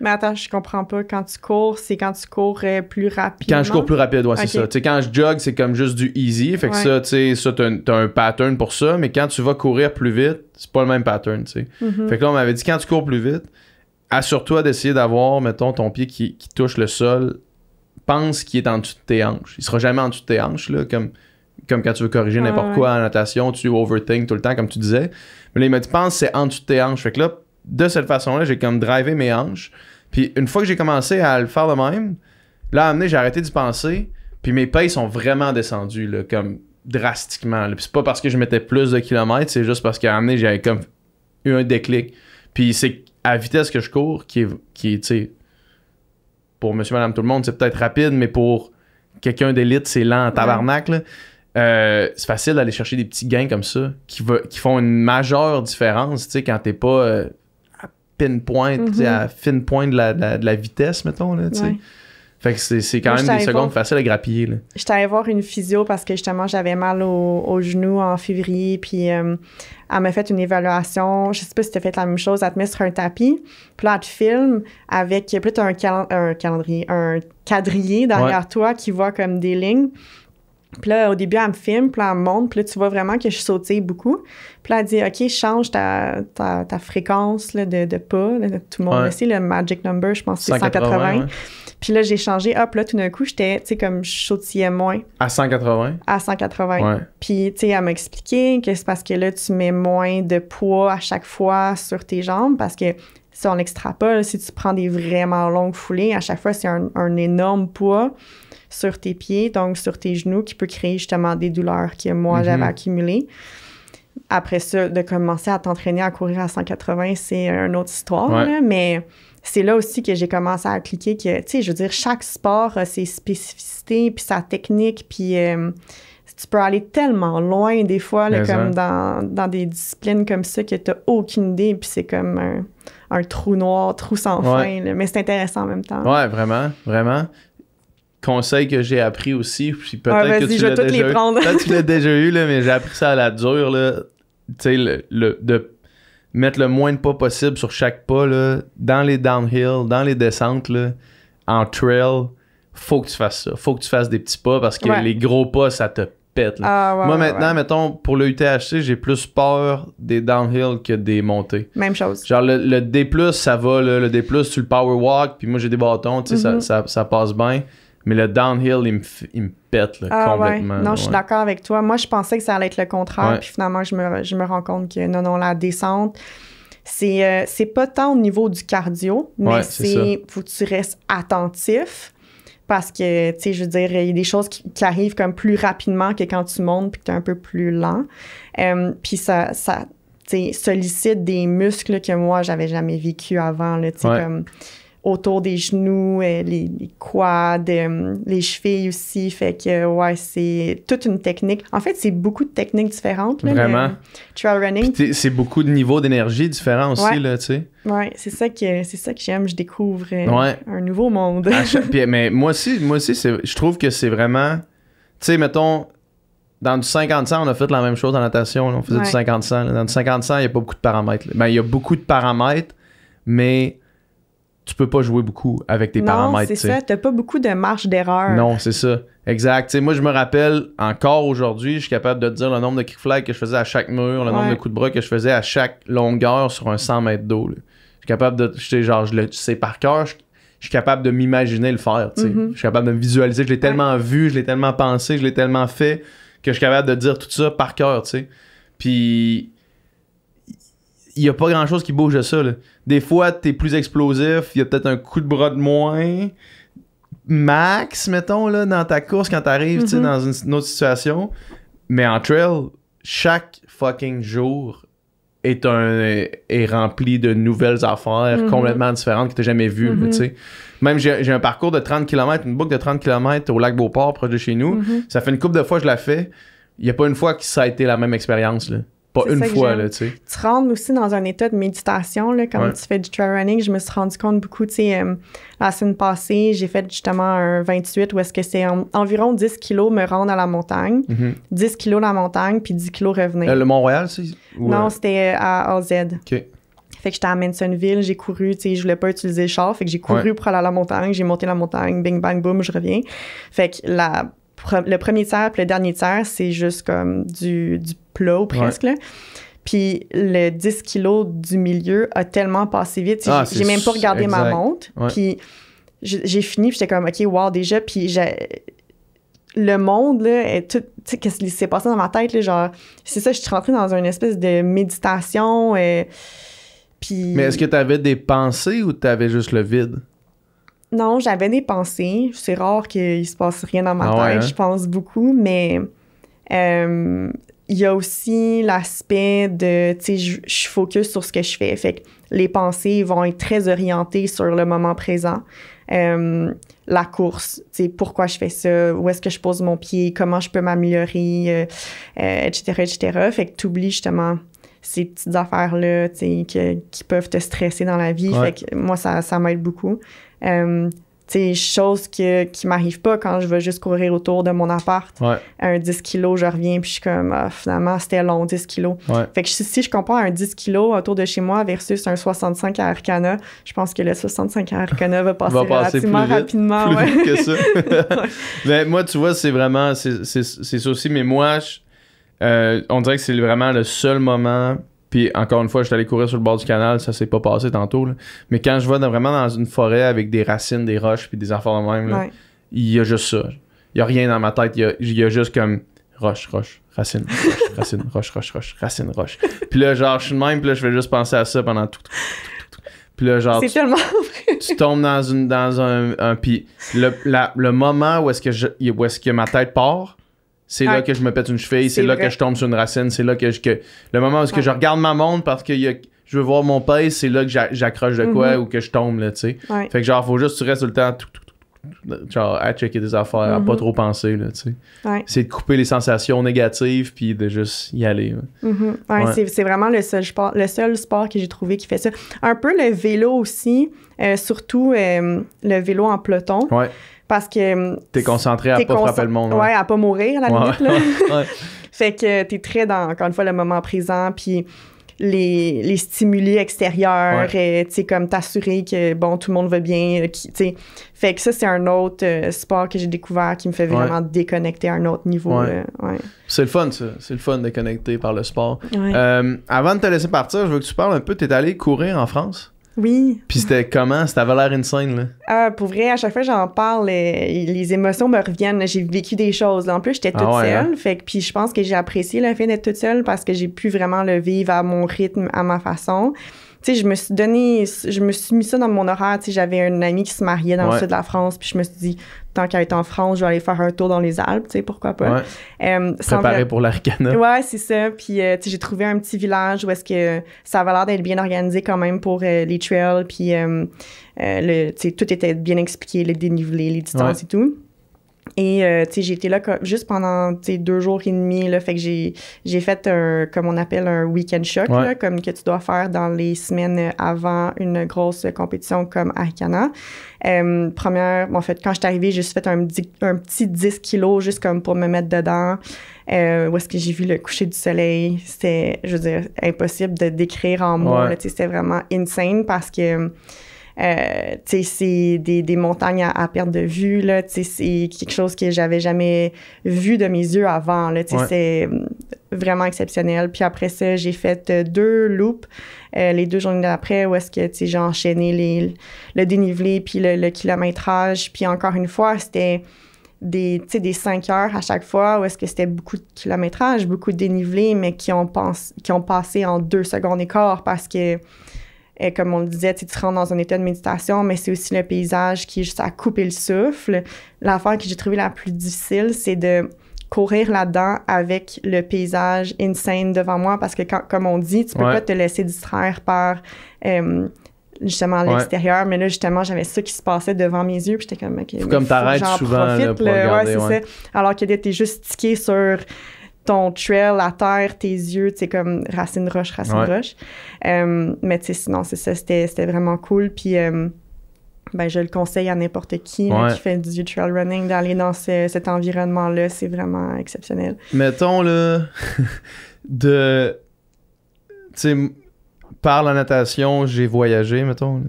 Mais attends, je comprends pas. Quand tu cours, c'est quand tu cours euh, plus rapide. Quand je cours plus rapide, ouais, c'est ça. quand je jog, c'est comme juste du easy. Fait que ça, tu sais, ça, t'as un, pattern pour ça. Mais quand tu vas courir plus vite, c'est pas le même pattern, tu sais. Mm-hmm. Fait que là, on m'avait dit, quand tu cours plus vite, assure-toi d'essayer d'avoir, mettons, ton pied qui, touche le sol. Pense qu'il est en dessous de tes hanches. Il sera jamais en dessous de tes hanches, là. Comme, comme quand tu veux corriger n'importe quoi en natation, tu overthink tout le temps, comme tu disais. Mais là, il m'a dit, pense c'est en dessous de tes hanches. Fait que là, de cette façon-là, j'ai comme drivé mes hanches. Puis une fois que j'ai commencé à le faire de même, là, à amener, j'ai arrêté d'y penser. Puis mes pays sont vraiment descendues, là, comme drastiquement. Puis c'est pas parce que je mettais plus de kilomètres, c'est juste parce qu'à amener, j'avais comme eu un déclic. Puis c'est à vitesse que je cours qui est, qui sais... pour monsieur, madame, tout le monde, c'est peut-être rapide, mais pour quelqu'un d'élite, c'est lent en tabarnak. Euh, c'est facile d'aller chercher des petits gains comme ça qui, va, qui font une majeure différence, tu sais, quand t'es pas. Euh, pinpoint, mhm. à fine point de la, de, la, vitesse, mettons. Là, c'est quand même des secondes faciles à grappiller. Je J'étais allée voir une physio parce que justement, j'avais mal au, au, genou en février. Puis euh, elle m'a fait une évaluation. Je sais pas si tu as fait la même chose. Elle te met sur un tapis. Puis là, elle te filme avec. peut-être un, calendrier, un quadrillé derrière toi qui voit comme des lignes. Puis là, au début, elle me filme, puis elle me montre, puis là, tu vois vraiment que je sautille beaucoup. Puis là, elle dit, OK, change ta, fréquence de, pas. tout le monde le sait, le magic number, je pense que c'est 180. Puis là, j'ai changé. Hop, là, tout d'un coup, j'étais, tu sais, comme je sautillais moins. À 180? À 180. Puis, tu sais, elle m'a expliqué que c'est parce que là, tu mets moins de poids à chaque fois sur tes jambes, parce que si on pas, si tu prends des vraiment longues foulées, à chaque fois, c'est un énorme poids sur tes pieds, donc sur tes genoux, qui peut créer justement des douleurs que moi, mhm. j'avais accumulées. Après ça, de commencer à t'entraîner à courir à 180, c'est une autre histoire, mais c'est là aussi que j'ai commencé à cliquer que, tu sais, je veux dire, chaque sport a ses spécificités, puis sa technique, puis euh, tu peux aller tellement loin des fois, comme dans, dans, des disciplines comme ça, que tu n'as aucune idée, puis c'est comme un, trou noir, trou sans fin, mais c'est intéressant en même temps. Ouais, vraiment, vraiment conseil que j'ai appris aussi, puis peut-être que tu l'as déjà, eu. tu l'as déjà eu, mais j'ai appris ça à la dure, Tu sais, le, de mettre le moins de pas possible sur chaque pas, dans les downhill, dans les descentes, là, en trail, faut que tu fasses ça. Faut que tu fasses des petits pas parce que les gros pas, ça te pète. Ah, moi, maintenant, mettons, pour le UTHC, j'ai plus peur des downhill que des montées. Même chose. Genre, le, D, ça va, le D, tu le power walk, puis moi, j'ai des bâtons, mm-hmm. ça passe bien. Mais le downhill, il me, pète ah, complètement. Ouais. Non, je suis d'accord avec toi. Moi, je pensais que ça allait être le contraire. Puis finalement, je me, rends compte que non, non, la descente, c'est euh, c'est pas tant au niveau du cardio, mais c'est faut que tu restes attentif. Parce que, tu sais, je veux dire, il y a des choses qui, arrivent comme plus rapidement que quand tu montes puis que tu es un peu plus lent. puis ça, ça sollicite des muscles que moi, j'avais jamais vécu avant. Là, autour des genoux, euh, les, quads, euh, les chevilles aussi. Fait que, ouais, c'est toute une technique. En fait, c'est beaucoup de techniques différentes. Là, Vraiment. Trail running. c'est beaucoup de niveaux d'énergie différents aussi, là, tu sais. Ouais, c'est ça que, c'est ça que j'aime. Je découvre euh, un nouveau monde. mais moi aussi, moi je trouve que c'est vraiment. Tu sais, mettons, dans du 50 on a fait la même chose en natation. on faisait du 50 Dans du 50 il n'y a pas beaucoup de paramètres. mais ben, il y a beaucoup de paramètres, mais tu peux pas jouer beaucoup avec tes non, C'est ça, t'as pas beaucoup de marge d'erreur. Non, c'est ça. Exact. moi, je me rappelle encore aujourd'hui, je suis capable de dire le nombre de kickflags que je faisais à chaque mur, le nombre de coups de bras que je faisais à chaque longueur sur un 100 mètres d'eau. Je suis capable de. Je genre, je sais par cœur. Je, suis capable de m'imaginer le faire. Mm-hmm. Je suis capable de me visualiser. Je l'ai tellement vu, je l'ai tellement pensé, je l'ai tellement fait que je suis capable de dire tout ça par cœur. Puis, il n'y a pas grand chose qui bouge de ça. Là. Des fois, t'es plus explosif, il y a peut-être un coup de bras de moins. Max, mettons, là, dans ta course, quand t'arrives arrives mm-hmm. dans une, autre situation. Mais en trail, chaque fucking jour est, un, est rempli de nouvelles affaires mm-hmm. complètement différentes que t'as jamais vues, mm-hmm. Même j'ai un parcours de 30 km, une boucle de 30 km au lac Beauport, proche de chez nous. Ça fait une couple de fois que je la fais. Il n'y a pas une fois que ça a été la même expérience, là pas une fois, là, tu sais. Tu rentres aussi dans un état de méditation, là, quand tu fais du trail running. Je me suis rendu compte beaucoup, tu sais, euh, la semaine passée, j'ai fait justement un 28 où est-ce que c'est environ 10 kilos me rendre à la montagne, 10 mm-hmm. kilos la montagne, puis 10 kilos revenir. Euh, le Mont-Royal, c'est? Non, euh? c'était à AZ. OK. Fait que j'étais à Mansonville, j'ai couru, tu sais, je voulais pas utiliser le char, fait que j'ai couru pour aller à la montagne, j'ai monté la montagne, bing bang boum, je reviens. Fait que la le premier tiers puis le dernier tiers, c'est juste comme du, du plat presque. Là. Puis le 10 kilos du milieu a tellement passé vite. j'ai ah, même pas regardé ma montre. Puis j'ai fini, j'étais comme, OK, wow, déjà. Puis le monde, là, tout, qu'est-ce qui s'est passé dans ma tête, genre, c'est ça, je suis rentrée dans une espèce de méditation. et euh, puis... Mais est-ce que tu avais des pensées ou tu avais juste le vide? Non, j'avais des pensées. C'est rare qu'il se passe rien dans ma ah tête. Hein? Je pense beaucoup, mais euh, il y a aussi l'aspect de, tu sais, je, focus sur ce que je fais. Fait les pensées vont être très orientées sur le moment présent. Euh, la course, tu sais, pourquoi je fais ça, où est-ce que je pose mon pied, comment je peux m'améliorer, etc., euh, etc. Fait que tu oublies justement ces petites affaires-là, tu sais, qui peuvent te stresser dans la vie. Fait que moi, ça, ça m'aide beaucoup. Euh, choses que, qui m'arrive pas quand je vais juste courir autour de mon appart. Un 10 kg, je reviens, puis je suis comme, ah, finalement, c'était long, 10 kg. Fait que si je compare un 10 kg autour de chez moi versus un 65 à Arcana, je pense que le 65 à Arcana va passer, relativement plus rapidement. moi, tu vois, c'est vraiment, c'est ça aussi, mais moi, euh, on dirait que c'est vraiment le seul moment puis encore une fois, je suis allé courir sur le bord du canal, ça s'est pas passé tantôt. Mais quand je vais vraiment dans une forêt avec des racines, des roches, puis des enfants de même, il y a juste ça. Il y a rien dans ma tête. Il y a, juste comme roche, roche, racine, roche, racine, roche, roche, roche, racine, roche. Puis là, genre, je suis de même, puis là, je vais juste penser à ça pendant tout. puis là, genre. Tu tombes dans, une, dans un. un puis le, moment où est-ce que, je, où est -ce que ma tête part, c'est là ah. que je me pète une cheville, c'est là que je tombe sur une racine, c'est là que, je, que le moment où ah. je regarde ma montre parce que je veux voir mon pace, c'est là que j'accroche de quoi mhm. ou que je tombe là, tu sais. Fait que genre faut juste tu restes tout le temps genre à checker des affaires, à pas mhm. trop penser là, tu sais. C'est de couper les sensations négatives puis de juste y aller. Mhm. c'est vraiment le seul sport le seul sport que j'ai trouvé qui fait ça. Un peu le vélo aussi, euh, surtout euh, le vélo en peloton. Ouais parce que. Hum, t'es concentré à ne pas frapper le monde. Ouais, à pas mourir, à la limite. Là. fait que t'es très dans, encore une fois, le moment présent, puis les, les stimuli extérieurs, euh, tu comme t'assurer que, bon, tout le monde va bien, euh, tu Fait que ça, c'est un autre euh, sport que j'ai découvert qui me fait vraiment déconnecter à un autre niveau. C'est le fun, ça. C'est le fun de connecter par le sport. avant de te laisser partir, je veux que tu parles un peu. T'es allé courir en France? Oui. Puis c'était comment? Ça avait l'air insane, là. Ah, pour vrai, à chaque fois j'en parle, les, euh, les émotions me reviennent. J'ai vécu des choses. En plus, j'étais ah toute hein? seule. Fait puis je pense que j'ai apprécié le fait d'être toute seule parce que j'ai pu vraiment le vivre à mon rythme, à ma façon. Tu sais, je me suis donné, je me suis mis ça dans mon horaire. Tu sais, j'avais un ami qui se mariait dans le sud de la France, puis je me suis dit, tant qu'elle est en France, je vais aller faire un tour dans les Alpes, tu sais, pourquoi pas. Ouais. Euh, pour l'Arcana. Ouais, c'est ça. Puis, euh, tu sais, j'ai trouvé un petit village où est-ce que ça avait l'air d'être bien organisé quand même pour euh, les trails, puis tu sais, tout était bien expliqué, le dénivelé, les distances et tout. Et euh, tu sais, j'étais là juste pendant deux jours et demi. Là, fait que j'ai, j'ai fait un, comme on appelle un week-end shock, là, comme que tu dois faire dans les semaines avant une grosse compétition comme Arcana. Euh, première, bon, en fait, quand je suis arrivée, j'ai juste fait un, petit 10 kilos juste comme pour me mettre dedans. Euh, où est-ce que j'ai vu le coucher du soleil? C'était, je veux dire, impossible de décrire en mots. sais C'était vraiment insane parce que euh, c'est des, montagnes à, perdre de vue. C'est quelque chose que j'avais jamais vu de mes yeux avant. C'est euh, vraiment exceptionnel. Puis après ça, j'ai fait euh, deux loops les deux journées d'après où est-ce que j'ai enchaîné le dénivelé puis le, kilométrage. Puis encore une fois, c'était des, des heures à chaque fois où est-ce que c'était beaucoup de kilométrage, beaucoup de dénivelé, mais qui ont, qui ont passé en deux secondes et quart parce que et euh, comme on le disait, tu te rends dans un état de méditation, mais c'est aussi le paysage qui est juste à couper le souffle. L'affaire que j'ai trouvée la plus difficile, c'est de courir là-dedans avec le paysage insane devant moi parce que, quand, comme on dit, tu peux pas te laisser distraire par euh, justement l'extérieur. Mais là, justement, j'avais ça qui se passait devant mes yeux. Puis j'étais comme, OK, comme t'arrêtes souvent. Profite, là, regarder, Alors que es juste tiqué sur ton trail, la terre, tes yeux, tu sais, comme racine roche, racine roche. Euh, mais tu sais, sinon, c'est ça, c'était vraiment cool. Puis, euh, ben, je le conseille à n'importe qui qui fait du trail running d'aller dans cet environnement-là. C'est vraiment exceptionnel. Mettons, là, de. Tu sais, par la natation, j'ai voyagé, mettons. Là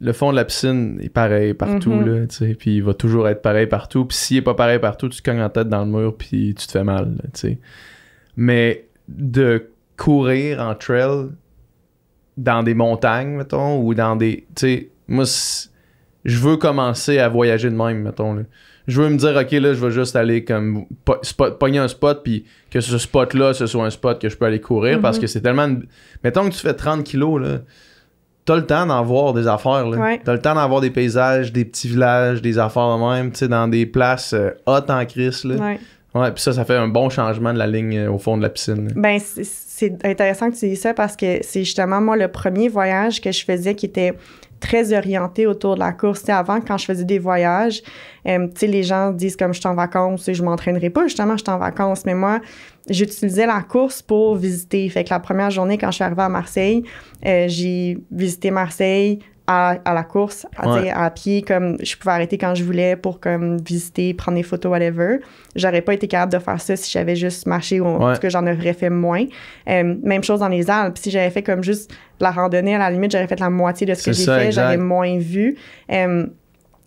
le fond de la piscine est pareil partout, mhm. là, tu sais, puis il va toujours être pareil partout. Puis s'il est pas pareil partout, tu te cognes en tête dans le mur, puis tu te fais mal, tu sais. Mais de courir en trail dans des montagnes, mettons, ou dans des... Tu sais, moi, je veux commencer à voyager de même, mettons, Je veux me dire, OK, là, je veux juste aller comme... pogner un spot, puis que ce spot-là, ce soit un spot que je peux aller courir, parce mhm. que c'est tellement... Mettons que tu fais 30 kilos, là t'as le temps d'en voir des affaires. T'as le temps d'en voir des paysages, des petits villages, des affaires même, tu sais, dans des places hautes euh, en crise. Là. Ouais. puis ça, ça fait un bon changement de la ligne euh, au fond de la piscine. Ben, c'est intéressant que tu dises ça parce que c'est justement, moi, le premier voyage que je faisais qui était très orienté autour de la course. avant, quand je faisais des voyages, euh, sais, les gens disent comme je suis en vacances, je m'entraînerai pas, justement, je suis en vacances. Mais moi, j'utilisais la course pour visiter. Fait que la première journée, quand je suis arrivée à Marseille, euh, j'ai visité Marseille à, la course, à, pied, comme je pouvais arrêter quand je voulais pour comme visiter, prendre des photos, whatever. J'aurais pas été capable de faire ça si j'avais juste marché ou que j'en aurais fait moins. Euh, même chose dans les Alpes. Si j'avais fait comme juste la randonnée, à la limite, j'aurais fait la moitié de ce que j'ai fait, j'aurais moins vu. Euh,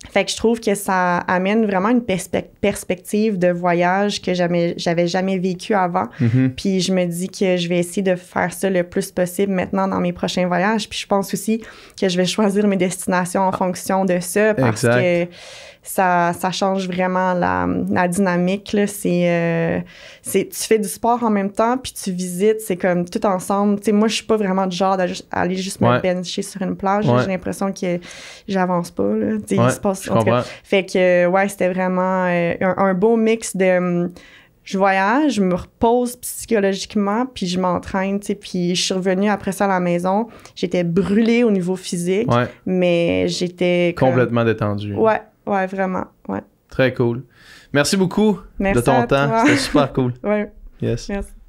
fait que je trouve que ça amène vraiment une perspective de voyage que j'avais jamais vécu avant. Mm-hmm. Puis je me dis que je vais essayer de faire ça le plus possible maintenant dans mes prochains voyages. Puis je pense aussi que je vais choisir mes destinations en ah. fonction de ça parce que ça, change vraiment la, dynamique. Euh, tu fais du sport en même temps, puis tu visites, c'est comme tout ensemble. moi, je suis pas vraiment du genre d'aller juste me sur une plage. J'ai l'impression que j'avance pas. Là. il fait que, euh, ouais, c'était vraiment euh, un, beau mix de hum, je voyage, je me repose psychologiquement, puis je m'entraîne, tu puis je suis revenue après ça à la maison. J'étais brûlée au niveau physique, mais j'étais... Complètement détendue. Ouais, Ouais, vraiment. Ouais. Très cool. Merci beaucoup de ton temps. C'était super cool. ouais. Yes. Merci.